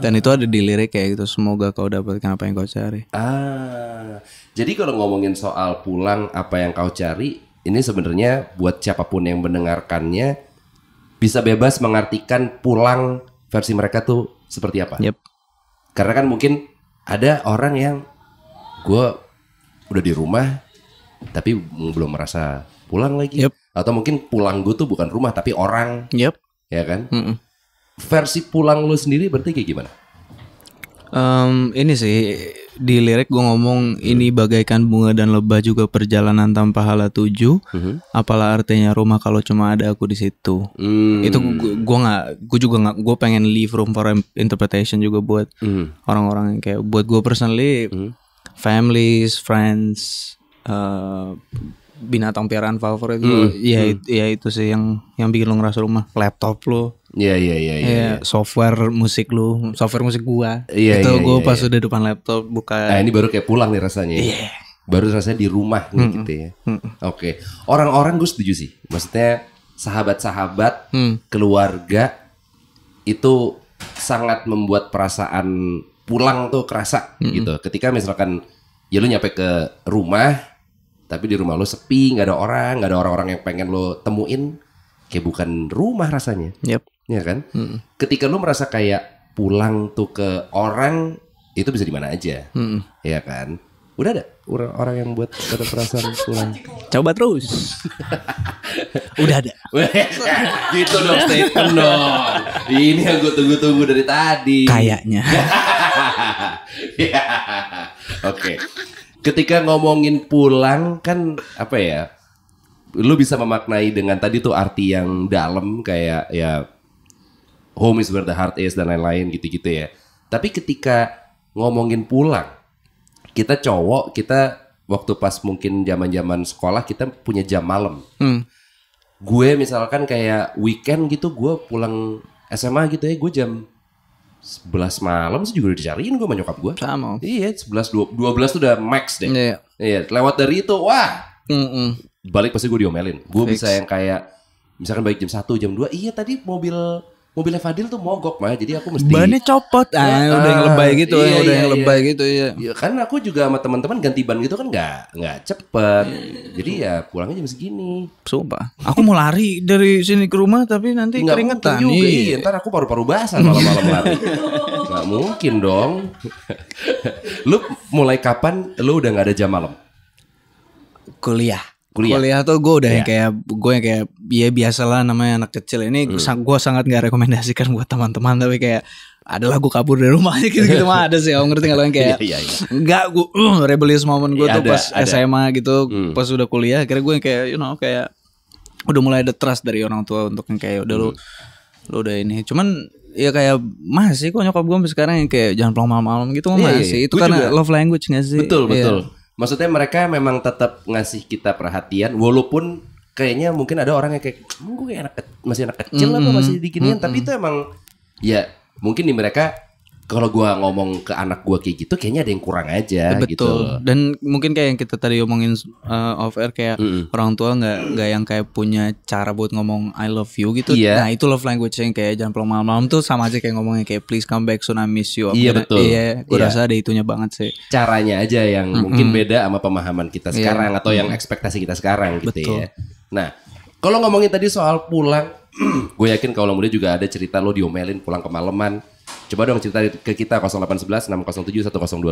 Dan itu ada di lirik kayak gitu, semoga kau dapatkan apa yang kau cari. Ah. Jadi kalau ngomongin soal pulang apa yang kau cari, ini sebenarnya buat siapapun yang mendengarkannya bisa bebas mengartikan pulang versi mereka tuh seperti apa. Yep. Karena kan mungkin ada orang yang gue udah di rumah tapi belum merasa pulang lagi. Yep. Atau mungkin pulang gue tuh bukan rumah tapi orang. Yep. Ya kan? Mm -mm. Versi pulang lu sendiri berarti kayak gimana? Um, ini sih di lirik gue ngomong hmm. ini bagaikan bunga dan lebah juga perjalanan tanpa hala tuju. Hmm. Apalah artinya rumah kalau cuma ada aku di situ. Hmm. Itu gue nggak, gue juga nggak, gue pengen leave room for interpretation juga buat orang mhm. orang-orang yang kayak buat gue personally, hmm. families, friends, uh, binatang piaraan favorit hmm. gue, ya, hmm. ya itu sih yang yang bikin lo ngerasa rumah. Laptop lo Iya iya, iya iya iya iya. Software musik lu, software musik gua. yeah, Itu yeah, gua yeah, pas yeah. udah depan laptop buka. Nah, ini baru kayak pulang nih rasanya. Iya. Yeah. Baru rasanya di rumah nih mm -hmm. gitu ya. Mm -hmm. Oke. Okay. Orang-orang gue setuju sih. Maksudnya sahabat-sahabat, mm. keluarga itu sangat membuat perasaan pulang tuh kerasa mm -hmm. gitu. Ketika misalkan ya lu nyampe ke rumah tapi di rumah lo sepi, nggak ada orang, nggak ada orang-orang yang pengen lo temuin kayak bukan rumah rasanya. Yep ya kan? Hmm. Ketika lu merasa kayak pulang tuh ke orang itu bisa di mana aja, hmm. ya kan? Udah ada orang, orang yang buat kata perasaan *laughs* pulang. Coba terus. *laughs* Udah ada. gitu dong statement dong. Ini yang gue tunggu-tunggu dari tadi. Kayaknya. *laughs* Iya. Oke. Okay. Ketika ngomongin pulang kan apa ya? Lu bisa memaknai dengan tadi tuh arti yang dalam kayak ya home is where the heart is dan lain-lain gitu-gitu ya. Tapi ketika ngomongin pulang, kita cowok kita waktu pas mungkin zaman-zaman sekolah kita punya jam malam. Hmm. Gue misalkan kayak weekend gitu gue pulang SMA gitu ya gue jam 11 malam sih juga udah dicariin gue sama nyokap gue. Sama. Iya, 11 12, 12 tuh udah max deh. Iya. Yeah. Iya, lewat dari itu wah. Mm -mm. Balik pasti gue diomelin. Gue bisa yang kayak misalkan balik jam satu, jam 2, iya tadi mobil mobilnya Fadil tuh mogok mah jadi aku mesti bannya copot ah, ya, udah yang lebay gitu iya, ya, udah iya, yang iya. lebay gitu, iya. gitu ya. ya kan aku juga sama teman-teman ganti ban gitu kan nggak nggak cepet iya, iya, jadi ya pulangnya jam segini Coba. aku mau lari dari sini ke rumah tapi nanti nggak keringetan juga, iya. ntar aku paru-paru basah malam-malam lari Gak mungkin dong *laughs* lu mulai kapan lu udah nggak ada jam malam kuliah kuliah. Kuliah tuh gue udah yeah. yang iya. kayak gue yang kayak ya biasalah namanya anak kecil ini hmm. gue sangat nggak rekomendasikan buat teman-teman tapi kayak adalah gue kabur dari rumah *laughs* gitu gitu mah ada sih om ngerti nggak lo yang kayak yeah, yeah, yeah. nggak gue uh, rebellious moment gue yeah, tuh ada, pas ada. SMA gitu mm. pas udah kuliah kira gue yang kayak you know kayak udah mulai ada trust dari orang tua untuk yang kayak udah mm. lu hmm. lu udah ini cuman ya kayak masih kok nyokap gue sekarang yang kayak jangan pulang malam-malam gitu yeah, iya, iya, masih yeah, itu gua karena juga. love language gak sih betul betul maksudnya mereka memang tetap ngasih kita perhatian walaupun kayaknya mungkin ada orang yang kayak gue kayak anak masih anak kecil mm -hmm. apa masih diginian mm -hmm. tapi itu emang ya mungkin di mereka kalau gue ngomong ke anak gue kayak gitu kayaknya ada yang kurang aja gitu. Betul. gitu dan mungkin kayak yang kita tadi omongin uh, off air kayak mm -mm. orang tua nggak nggak yang kayak punya cara buat ngomong I love you gitu yeah. nah itu love language yang kayak jangan pulang malam-malam tuh sama aja kayak ngomongnya kayak please come back soon I miss you iya yeah, betul iya gue yeah. rasa ada itunya banget sih caranya aja yang mm -hmm. mungkin beda sama pemahaman kita iya. sekarang yeah. atau yang ekspektasi kita sekarang gitu ya. betul. ya nah kalau ngomongin tadi soal pulang *clears throat* gue yakin kalau muda juga ada cerita lo diomelin pulang kemalaman Coba dong cerita ke kita 0811 607 1022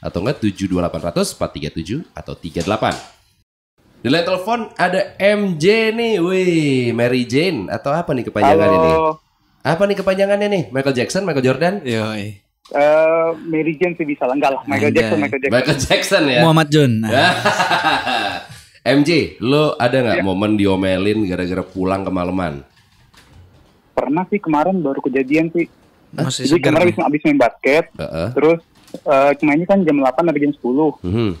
atau enggak 72800 437 atau 38. Di line telepon ada MJ nih, wih Mary Jane atau apa nih kepanjangannya Halo. nih? Apa nih kepanjangannya nih? Michael Jackson, Michael Jordan? Yoi. Uh, Mary Jane sih bisa lah, lah. Michael Jackson, Michael Jackson. Michael Jackson ya. Muhammad Jun *laughs* MJ, lo ada nggak ya. momen diomelin gara-gara pulang kemalaman? Pernah sih kemarin baru kejadian sih. Masih Jadi kemarin habis, abis main basket, uh -uh. terus uh, eh, mainnya kan jam 8 sampai jam 10. -huh. Hmm.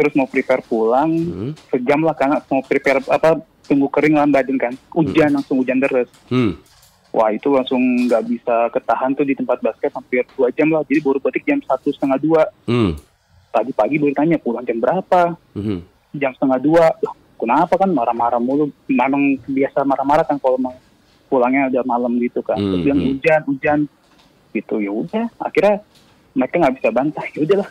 Terus mau prepare pulang, -huh. Hmm. sejam lah kan, mau prepare apa tunggu kering lah badan kan. Hujan -huh. Hmm. langsung hujan deras. -huh. Wah itu langsung nggak bisa ketahan tuh di tempat basket hampir dua jam lah. Jadi baru petik jam satu setengah dua. Pagi-pagi baru tanya pulang jam berapa? -huh. Jam setengah dua. kenapa kan marah-marah mulu? Memang biasa marah-marah kan kalau mau pulangnya udah malam gitu kan. -huh. Terus bilang hujan, hujan gitu ya udah akhirnya mereka nggak bisa bantah ya udahlah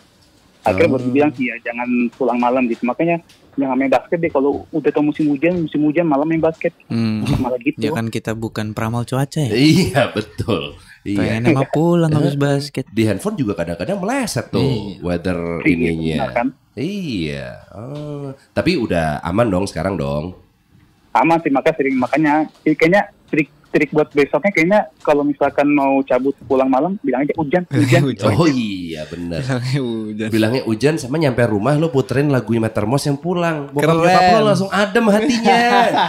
akhirnya hmm. baru bilang iya jangan pulang malam gitu makanya jangan main basket deh kalau udah tau musim hujan musim hujan malam main basket hmm. malah gitu ya kan kita bukan peramal cuaca ya iya betul Iya. Pengen mah pulang habis *laughs* basket. Di handphone juga kadang-kadang meleset tuh iya. weather iya, ininya. Kan? Iya. Oh. Tapi udah aman dong sekarang dong. Aman sih makanya sering makanya kayaknya trik trik buat besoknya kayaknya kalau misalkan mau cabut pulang malam bilang aja *laughs* hujan hujan oh iya bener bilangnya hujan bilangnya hujan sama nyampe rumah lo puterin lagu Metermos yang pulang bokap lo langsung adem hatinya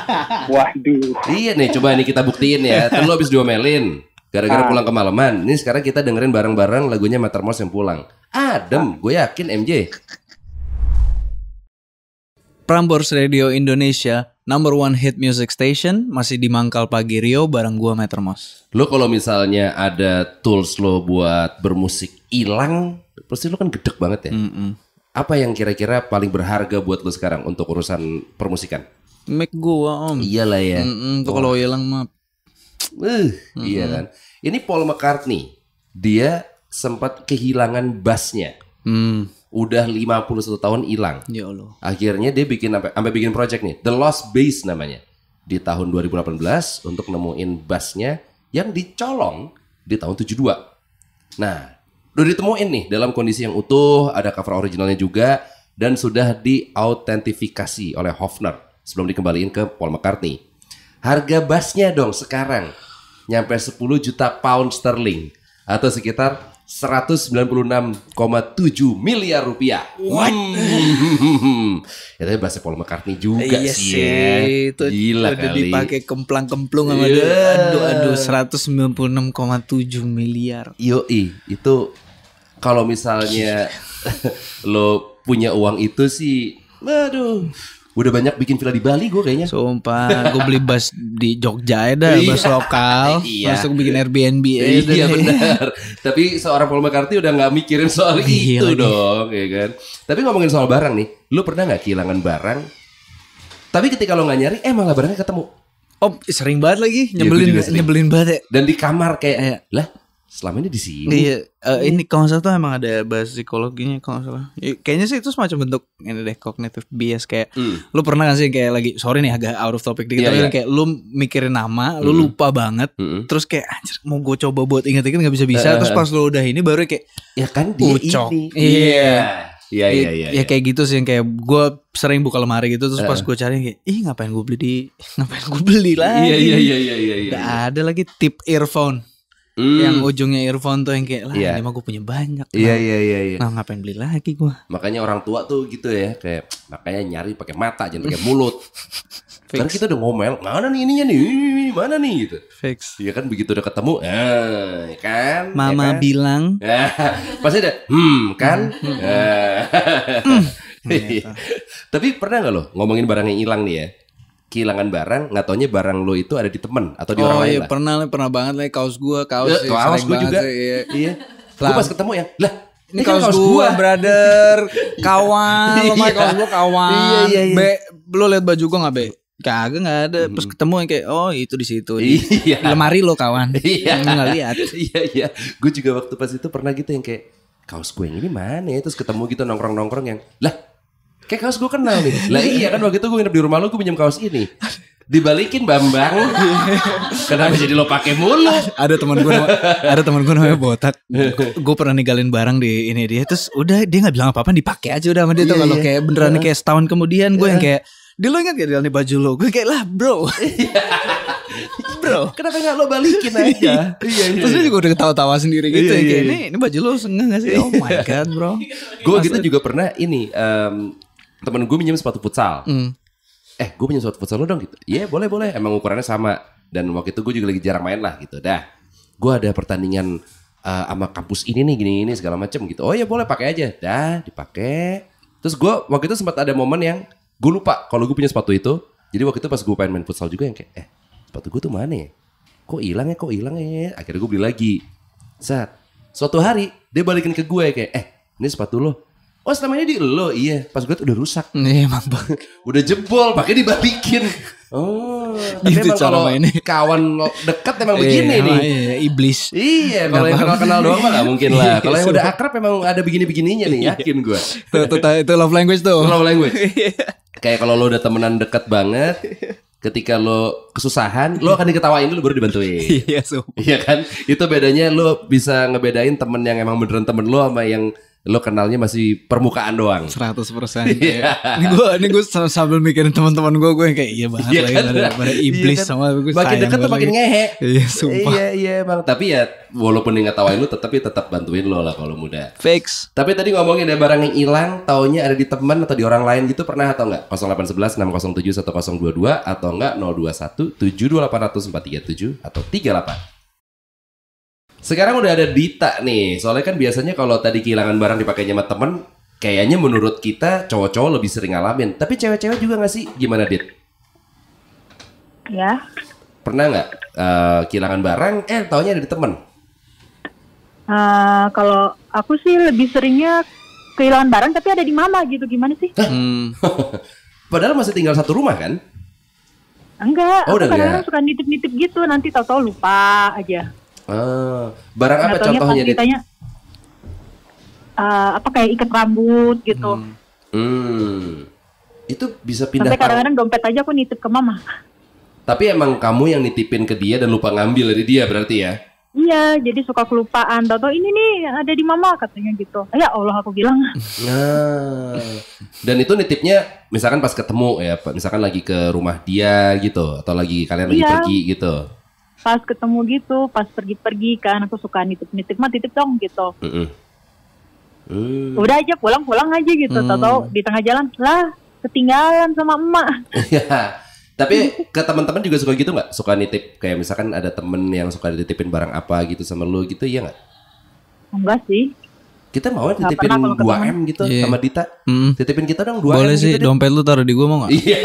*laughs* waduh iya nih coba ini kita buktiin ya terus kan lo habis diomelin gara-gara ah. pulang kemalaman ini sekarang kita dengerin bareng-bareng lagunya Metermos yang pulang adem ah. gue yakin MJ Prambors Radio Indonesia, number one hit music station, masih di Mangkal Pagi Rio bareng gua Metermos. Lo kalau misalnya ada tools lo buat bermusik hilang, pasti lo kan gedek banget ya. Mm -mm. Apa yang kira-kira paling berharga buat lo sekarang untuk urusan permusikan? Mic gua om. Iyalah ya. Mm -mm, oh. kalau hilang mah. Uh, Iya kan. Ini Paul McCartney, dia sempat kehilangan bassnya. Mm udah 51 tahun hilang. Ya Allah. Akhirnya dia bikin sampai bikin project nih, The Lost Base namanya. Di tahun 2018 untuk nemuin bassnya yang dicolong di tahun 72. Nah, udah ditemuin nih dalam kondisi yang utuh, ada cover originalnya juga dan sudah diautentifikasi oleh Hofner sebelum dikembaliin ke Paul McCartney. Harga bassnya dong sekarang nyampe 10 juta pound sterling atau sekitar 196,7 miliar rupiah. What? Hmm. *laughs* ya tapi bahasa Paul McCartney juga iya sih. Ya. Itu Gila itu kali. dipakai kemplang-kemplung sama yeah. dia. Iya. Aduh aduh 196,7 miliar. Yoi, itu kalau misalnya iya. *laughs* lo punya uang itu sih aduh Udah banyak bikin villa di Bali gue kayaknya. Sumpah, *laughs* gue beli bus di Jogja ada, iya. bus lokal, *laughs* iya. langsung bikin Airbnb aja. Iya benar. Tapi seorang Paul McCartney udah gak mikirin soal iya, itu lagi. dong, ya kan. Tapi ngomongin soal barang nih, lu pernah gak kehilangan barang? Tapi ketika lo gak nyari, eh malah barangnya ketemu. Oh, sering banget lagi iya, nyebelin ya, nyebelin banget ya. Dan di kamar kayak eh, lah, selama ini di sini. Iya, uh, ini kalau salah tuh emang ada bahas psikologinya kalau salah. Ya, kayaknya sih itu semacam bentuk ini deh cognitive bias kayak mm. lu pernah gak sih kayak lagi sorry nih agak out of topic dikit yeah, tapi yeah. kayak lu mikirin nama, mm. lu hmm. lupa banget, mm. terus kayak anjir mau gue coba buat inget-inget nggak bisa-bisa, uh, terus pas lu udah ini baru kayak ya kan dia ucok. ini. Iya. Yeah. Iya, iya iya iya. Ya iya. kayak gitu sih yang kayak gue sering buka lemari gitu terus uh. pas gue cari kayak ih ngapain gue beli di *laughs* ngapain gue beli iya, lah Iya iya iya iya iya. ada lagi tip earphone. Mm. Yang ujungnya earphone tuh yang kayak lah yeah. ini mah gue punya banyak. Iya, iya iya iya Nah, ngapain beli lagi gua? Makanya orang tua tuh gitu ya, kayak makanya nyari pakai mata jangan pakai mulut. *laughs* Karena kita udah ngomel, mana nih ininya nih, mana nih gitu. Fix. Iya kan begitu udah ketemu, eh, kan. Mama ya kan? Ya kan? bilang. *laughs* Pasti ada, hmm kan. Hmm, hmm, hmm. Eh. hmm. *laughs* Iya. Tapi pernah gak lo ngomongin barang yang hilang nih ya? kehilangan barang nggak taunya barang lo itu ada di temen atau di oh, orang iya, lain lah. pernah pernah banget lah kaos gue kaos ya, kaos gue juga sih, iya, iya. gue pas ketemu ya lah ini, ini kan kaos, kaos gue brother *laughs* iya. kawan lo main iya. kaos gue kawan iya, iya, iya. be lo liat baju gue nggak be Kagak nggak ada. Pas ketemu yang kayak oh itu di situ. Iya. Lemari lo kawan. *laughs* Iya. Nggak lihat. Iya iya. Gue juga waktu pas itu pernah gitu yang kayak kaos gue yang ini mana ya? Terus ketemu gitu nongkrong nongkrong yang lah kayak kaos gue kenal nih. *laughs* Lah iya kan waktu itu gue nginep di rumah lo, gue pinjam kaos ini. Dibalikin Bambang. *laughs* Kenapa jadi lo pakai mulu? Ada teman gue ada teman gue namanya Botak. Gue *laughs* pernah ninggalin barang di ini dia terus udah dia nggak bilang apa-apa dipakai aja udah sama dia yeah, tuh kalau iya, kayak beneran iya. kayak setahun kemudian gue yang iya. kayak dia lo ingat gak dia baju lo? Gue kayak lah bro Bro Kenapa gak lo balikin aja iya, iya, Terus dia juga udah ketawa-tawa sendiri gitu iya, ya, Kayak ini, ini baju lo sengah gak sih? Oh my god bro Gue gitu juga pernah ini um, temen gue minjem sepatu futsal mm. eh gue punya sepatu futsal lo dong gitu iya yeah, boleh boleh emang ukurannya sama dan waktu itu gue juga lagi jarang main lah gitu dah gue ada pertandingan uh, sama kampus ini nih gini ini segala macem gitu oh iya boleh pakai aja dah dipakai terus gue waktu itu sempat ada momen yang gue lupa kalau gue punya sepatu itu jadi waktu itu pas gue pengen main futsal juga yang kayak eh sepatu gue tuh mana ya kok hilang ya kok hilang ya akhirnya gue beli lagi saat suatu hari dia balikin ke gue ya, kayak eh ini sepatu lo Oh selama ini di lo iya pas gue tuh udah rusak nih emang banget Udah jebol pakai dibalikin Oh *laughs* Tapi kalau cara *laughs* Kawan lo dekat emang iya, begini iya, nih iya, Iblis Iya kalau yang kenal-kenal doang mah gak mungkin lah *laughs* iya, Kalau yang udah akrab emang ada begini-begininya nih iya. yakin gue Itu love language tuh Love language Kayak kalau lo udah temenan deket banget ketika lo kesusahan lo akan diketawain dulu baru dibantuin iya sumpah iya kan itu bedanya lo bisa ngebedain temen yang emang beneran temen lo sama yang lo kenalnya masih permukaan doang. 100% persen. *laughs* Iya. ini gue ini gue sambil mikirin teman-teman gue gue yang kayak iya banget yeah, iya lagi kan? pada, iya, pada iblis yeah, kan? sama gue. Makin deket tuh makin ngehe. Iya sumpah. Iya iya bang. Tapi ya walaupun nggak tahuin lo tetapi ya tetap bantuin lo lah kalau muda. Fix. Tapi tadi ngomongin ada barang yang hilang, taunya ada di teman atau di orang lain gitu pernah atau enggak? 0811 607 1022 atau enggak 021 tiga 437 atau 38. Sekarang udah ada Dita nih. Soalnya kan biasanya kalau tadi kehilangan barang dipakainya sama temen, kayaknya menurut kita cowok-cowok lebih sering ngalamin. Tapi cewek-cewek juga gak sih? Gimana, Dit? Ya. Pernah gak uh, eh, kehilangan barang, eh taunya ada di temen? Uh, kalau aku sih lebih seringnya kehilangan barang tapi ada di mama gitu. Gimana sih? Hmm. *laughs* Padahal masih tinggal satu rumah kan? Enggak, oh, aku kadang-kadang suka nitip-nitip gitu, nanti tau-tau lupa aja. Ah, barang apa contohnya? ditanya, uh, apa kayak ikat rambut gitu. Hmm. hmm. Itu bisa pindah. Sampai kadang-kadang dompet aja aku nitip ke mama. Tapi emang kamu yang nitipin ke dia dan lupa ngambil dari dia berarti ya? Iya, jadi suka kelupaan. Toto ini nih ada di mama katanya gitu. Ya Allah aku bilang. Nah, dan itu nitipnya misalkan pas ketemu ya, misalkan lagi ke rumah dia gitu atau lagi kalian lagi iya. pergi gitu pas ketemu gitu pas pergi-pergi kan aku suka nitip-nitip mah titip dong gitu uh -uh. Uh. udah aja pulang-pulang aja gitu hmm. tahu di tengah jalan lah ketinggalan sama emak ya. *laughs* tapi ke teman-teman juga suka gitu nggak suka nitip kayak misalkan ada temen yang suka dititipin barang apa gitu sama lu gitu iya nggak enggak sih kita mau titipin dua m gitu yeah. sama Dita. Mm. Titipin kita dong dua Boleh m. Boleh gitu sih, gitu dompet lu taruh di gua mau nggak? Iya.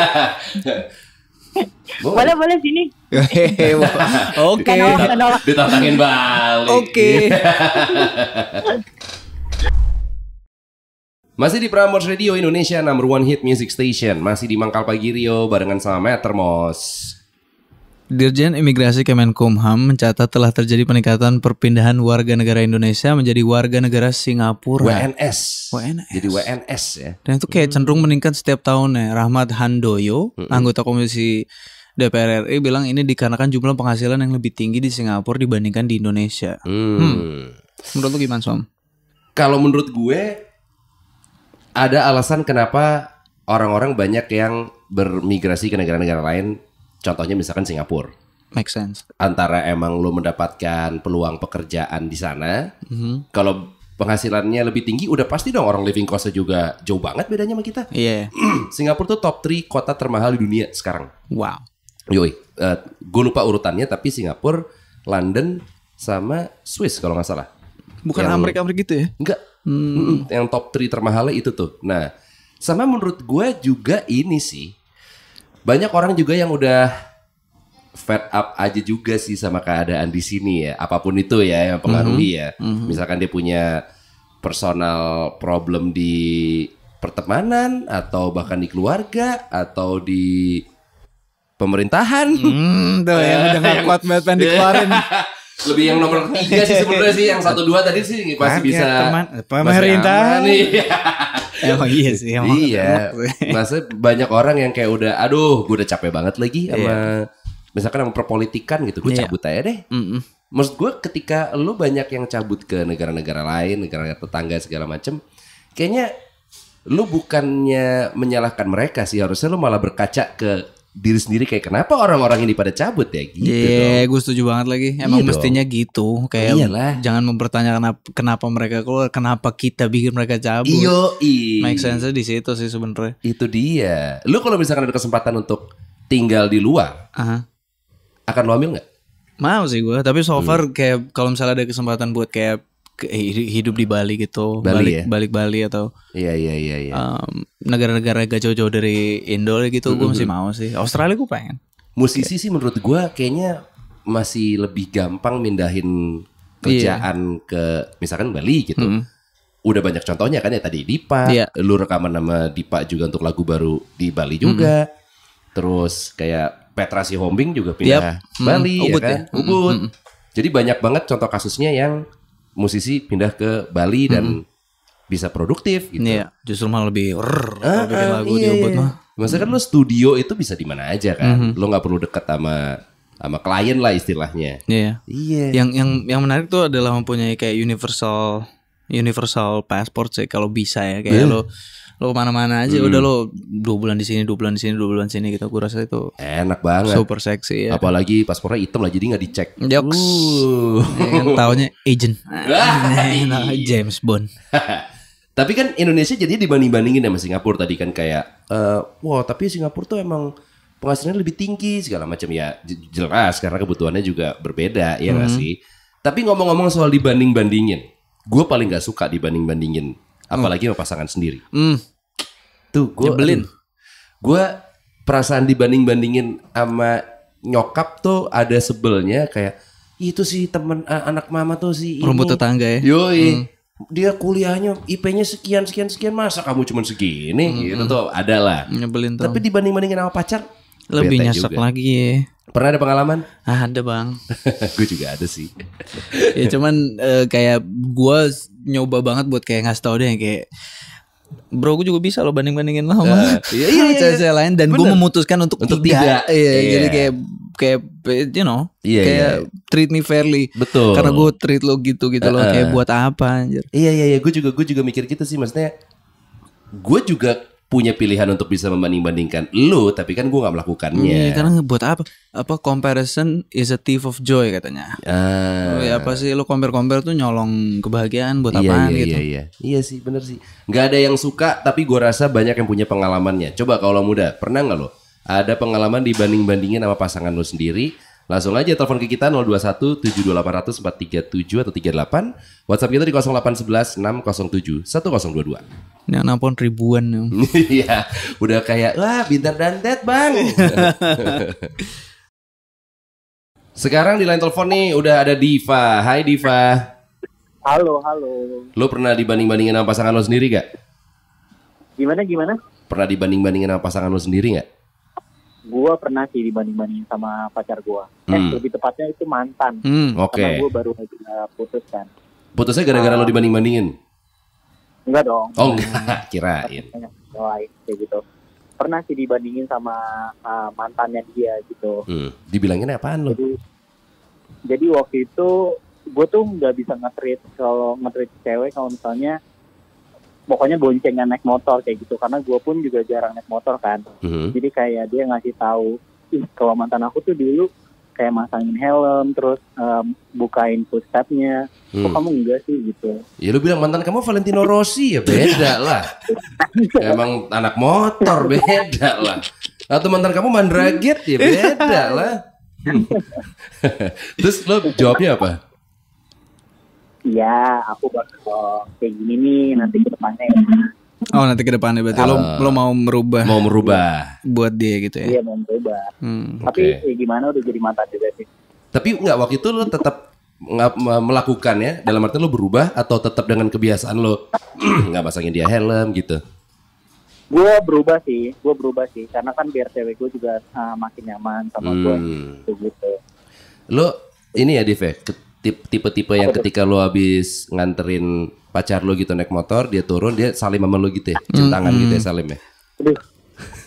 *laughs* boleh boleh, boleh sini. *laughs* Oke. Kan oke Ditantangin balik. Oke. *laughs* Masih di Prambors Radio Indonesia number one hit music station Masih di Mangkal Pagi Rio barengan sama Metermos Dirjen Imigrasi Kemenkumham mencatat telah terjadi peningkatan perpindahan warga negara Indonesia menjadi warga negara Singapura. WNS. WNS. Jadi WNS ya. Dan itu kayak hmm. cenderung meningkat setiap tahun ya. Rahmat Handoyo, hmm. anggota Komisi DPR RI bilang ini dikarenakan jumlah penghasilan yang lebih tinggi di Singapura dibandingkan di Indonesia. Hmm. hmm. Menurut lu gimana, Som? Kalau menurut gue ada alasan kenapa orang-orang banyak yang bermigrasi ke negara-negara lain Contohnya misalkan Singapura. Make sense. Antara emang lo mendapatkan peluang pekerjaan di sana, mm -hmm. kalau penghasilannya lebih tinggi, udah pasti dong orang living costnya juga jauh banget bedanya sama kita. Iya. Yeah. *clears throat* Singapura tuh top 3 kota termahal di dunia sekarang. Wow. Yoi, uh, eh, gue lupa urutannya tapi Singapura, London, sama Swiss kalau nggak salah. Bukan Amerika Amerika gitu ya? Enggak. Hmm. Yang top 3 termahalnya itu tuh. Nah, sama menurut gue juga ini sih banyak orang juga yang udah fed up aja juga sih sama keadaan di sini ya. Apapun itu ya yang pengaruhi mm -hmm. ya. Mm -hmm. Misalkan dia punya personal problem di pertemanan atau bahkan di keluarga atau di pemerintahan. Hmm, tuh yang udah nggak *laughs* kuat banget dikeluarin. *laughs* lebih yang nomor tiga sih sebenarnya sih yang satu dua tadi sih masih Rakyat, bisa teman, pemerintah *laughs* emang iya sih emang iya *laughs* masa banyak orang yang kayak udah aduh gue udah capek banget lagi iya. sama yeah. misalkan sama perpolitikan gitu gue yeah. cabut aja deh mm -mm. maksud gue ketika lu banyak yang cabut ke negara-negara lain negara tetangga segala macem kayaknya lu bukannya menyalahkan mereka sih harusnya lu malah berkaca ke diri sendiri kayak kenapa orang-orang ini pada cabut ya gitu yeah, iya, gue setuju banget lagi. Iya Emang iya mestinya dong. gitu kayak Iyalah. jangan mempertanyakan kenapa mereka keluar, kenapa kita bikin mereka cabut. Iyo, i. Make sense di situ sih sebenarnya. Itu dia. Lu kalau misalkan ada kesempatan untuk tinggal di luar, uh akan lo ambil nggak? Mau sih gue, tapi so hmm. far hmm. kayak kalau misalnya ada kesempatan buat kayak hidup di Bali gitu Bali balik ya? balik Bali atau iya iya iya iya um, negara-negara gak jauh-jauh dari Indo gitu mm -hmm. gue masih mau sih Australia gue pengen musisi okay. sih menurut gue kayaknya masih lebih gampang mindahin iya. kerjaan yeah. ke misalkan Bali gitu mm -hmm. udah banyak contohnya kan ya tadi Dipa yeah. lu rekaman nama Dipa juga untuk lagu baru di Bali juga mm -hmm. terus kayak Petra si Hombing juga pindah yep. Bali mm -hmm. ya Ubud, kan ya? Ubud mm -hmm. jadi banyak banget contoh kasusnya yang musisi pindah ke Bali dan bisa produktif gitu. Iya, justru malah lebih rrr, ah, ah, lagu iya, iya, mah. Maksudnya kan lo studio itu bisa di mana aja kan. hmm Lo nggak perlu deket sama sama klien lah istilahnya. Iya. Iya. Yang yang yang menarik tuh adalah mempunyai kayak universal universal passport sih kalau bisa ya kayak yeah. lo lo kemana-mana aja hmm. udah lo dua bulan di sini dua bulan di sini dua bulan di sini gitu kurasa rasa itu enak banget super seksi ya apalagi paspornya hitam lah jadi nggak dicek Jokes. Uh. Kan taunya agent nah, *laughs* James Bond *laughs* tapi kan Indonesia jadi dibanding-bandingin ya sama Singapura tadi kan kayak uh, eh, wow, tapi Singapura tuh emang penghasilannya lebih tinggi segala macam ya jelas karena kebutuhannya juga berbeda ya nggak hmm. sih tapi ngomong-ngomong soal dibanding-bandingin gue paling nggak suka dibanding-bandingin Hmm. apalagi sama pasangan sendiri. Mm. Tuh gue belin. Gue perasaan dibanding bandingin sama nyokap tuh ada sebelnya kayak itu sih teman uh, eh, anak mama tuh si rumput tetangga ya. Yoi. Mm. Dia kuliahnya IP-nya sekian sekian sekian masa kamu cuma segini mm, gitu hmm. tuh ada lah. Tapi dibanding bandingin sama pacar lebih nyesek juga. lagi ya. Pernah ada pengalaman? Ah, ada bang. *laughs* gue juga ada sih. ya cuman uh, kayak gue nyoba banget buat kayak ngasih tau deh kayak bro gue juga bisa lo banding ah, bandingin lah *laughs* sama uh, iya, iya, iya, iya. lain dan gue memutuskan untuk, untuk tidak, tidak. Iya, yeah. jadi kayak kayak you know yeah, iya. kayak yeah. treat me fairly betul karena gue treat lo gitu gitu uh, loh kayak ah. buat apa anjir iya iya iya gue juga gue juga mikir gitu sih maksudnya gue juga punya pilihan untuk bisa membanding-bandingkan lu tapi kan gue nggak melakukannya. Iya, karena buat apa? Apa comparison is a thief of joy katanya. Ah. oh, ya apa sih lu compare-compare tuh nyolong kebahagiaan buat iya, apaan iya, gitu. Iya, iya. Iya sih, bener sih. Gak ada yang suka tapi gue rasa banyak yang punya pengalamannya. Coba kalau muda, pernah nggak lo ada pengalaman dibanding-bandingin sama pasangan lo sendiri Langsung aja telepon ke kita 021 tiga 437 atau 38. WhatsApp kita di 0811 607 1022. Ini anak ribuan *laughs* Iya, udah kayak wah bintar dan dead bang. *laughs* Sekarang di line telepon nih udah ada Diva. Hai Diva. Halo, halo. Lo pernah dibanding-bandingin sama pasangan lo sendiri gak? Gimana, gimana? Pernah dibanding-bandingin sama pasangan lo sendiri gak? gue pernah sih dibanding-bandingin sama pacar gue. Eh, hmm. lebih tepatnya itu mantan. Hmm, Oke. Okay. gue baru aja putus kan. Putusnya gara-gara um, lo ah. dibanding-bandingin? Enggak dong. Oh enggak, *laughs* kirain. kayak gitu. Pernah sih dibandingin sama uh, mantannya dia gitu. Hmm. Dibilangin apaan lo? Jadi, jadi waktu itu gue tuh nggak bisa nge kalau nge cewek kalau misalnya pokoknya boncengan naik motor kayak gitu karena gue pun juga jarang naik motor kan mm-hmm. jadi kayak dia ngasih tahu ih kalau mantan aku tuh dulu kayak masangin helm terus um, bukain footstepnya hmm. kok kamu enggak sih gitu ya lu bilang mantan kamu Valentino Rossi ya beda lah emang anak motor *laughs* beda lah atau mantan kamu Mandraget ya beda lah *laughs* hmm. *laughs* terus lo jawabnya apa iya aku bakal kayak gini nih nanti ke depannya ya. Oh nanti ke depannya berarti uh, lo lo mau merubah mau merubah buat dia gitu ya? Iya mau merubah. Hmm, Tapi ya gimana udah jadi mantan juga sih. Tapi nggak waktu itu lo tetap melakukan ya dalam arti lo berubah atau tetap dengan kebiasaan lo *clears throat* nggak pasangin dia helm gitu? Gue berubah sih, gue berubah sih karena kan biar cewek gue juga uh, makin nyaman sama hmm. gue gitu. Lo ini ya Dive, ya? tipe-tipe yang Apa ketika lo habis nganterin pacar lo gitu naik motor dia turun dia salim sama lo gitu ya cintangan -hmm. gitu ya salim ya aduh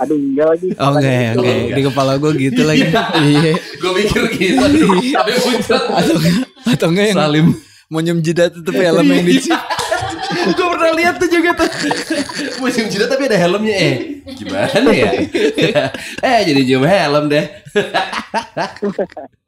aduh enggak lagi *laughs* Oke, oke. ya di kepala gue gitu lagi iya, iya. gue mikir gitu tapi iya. muncul atau, enggak yang salim mau nyium jidat itu ya, helm yang di iya. gue pernah lihat tuh juga tuh mau nyium jidat tapi ada helmnya eh gimana ya *laughs* eh jadi nyem helm deh *laughs*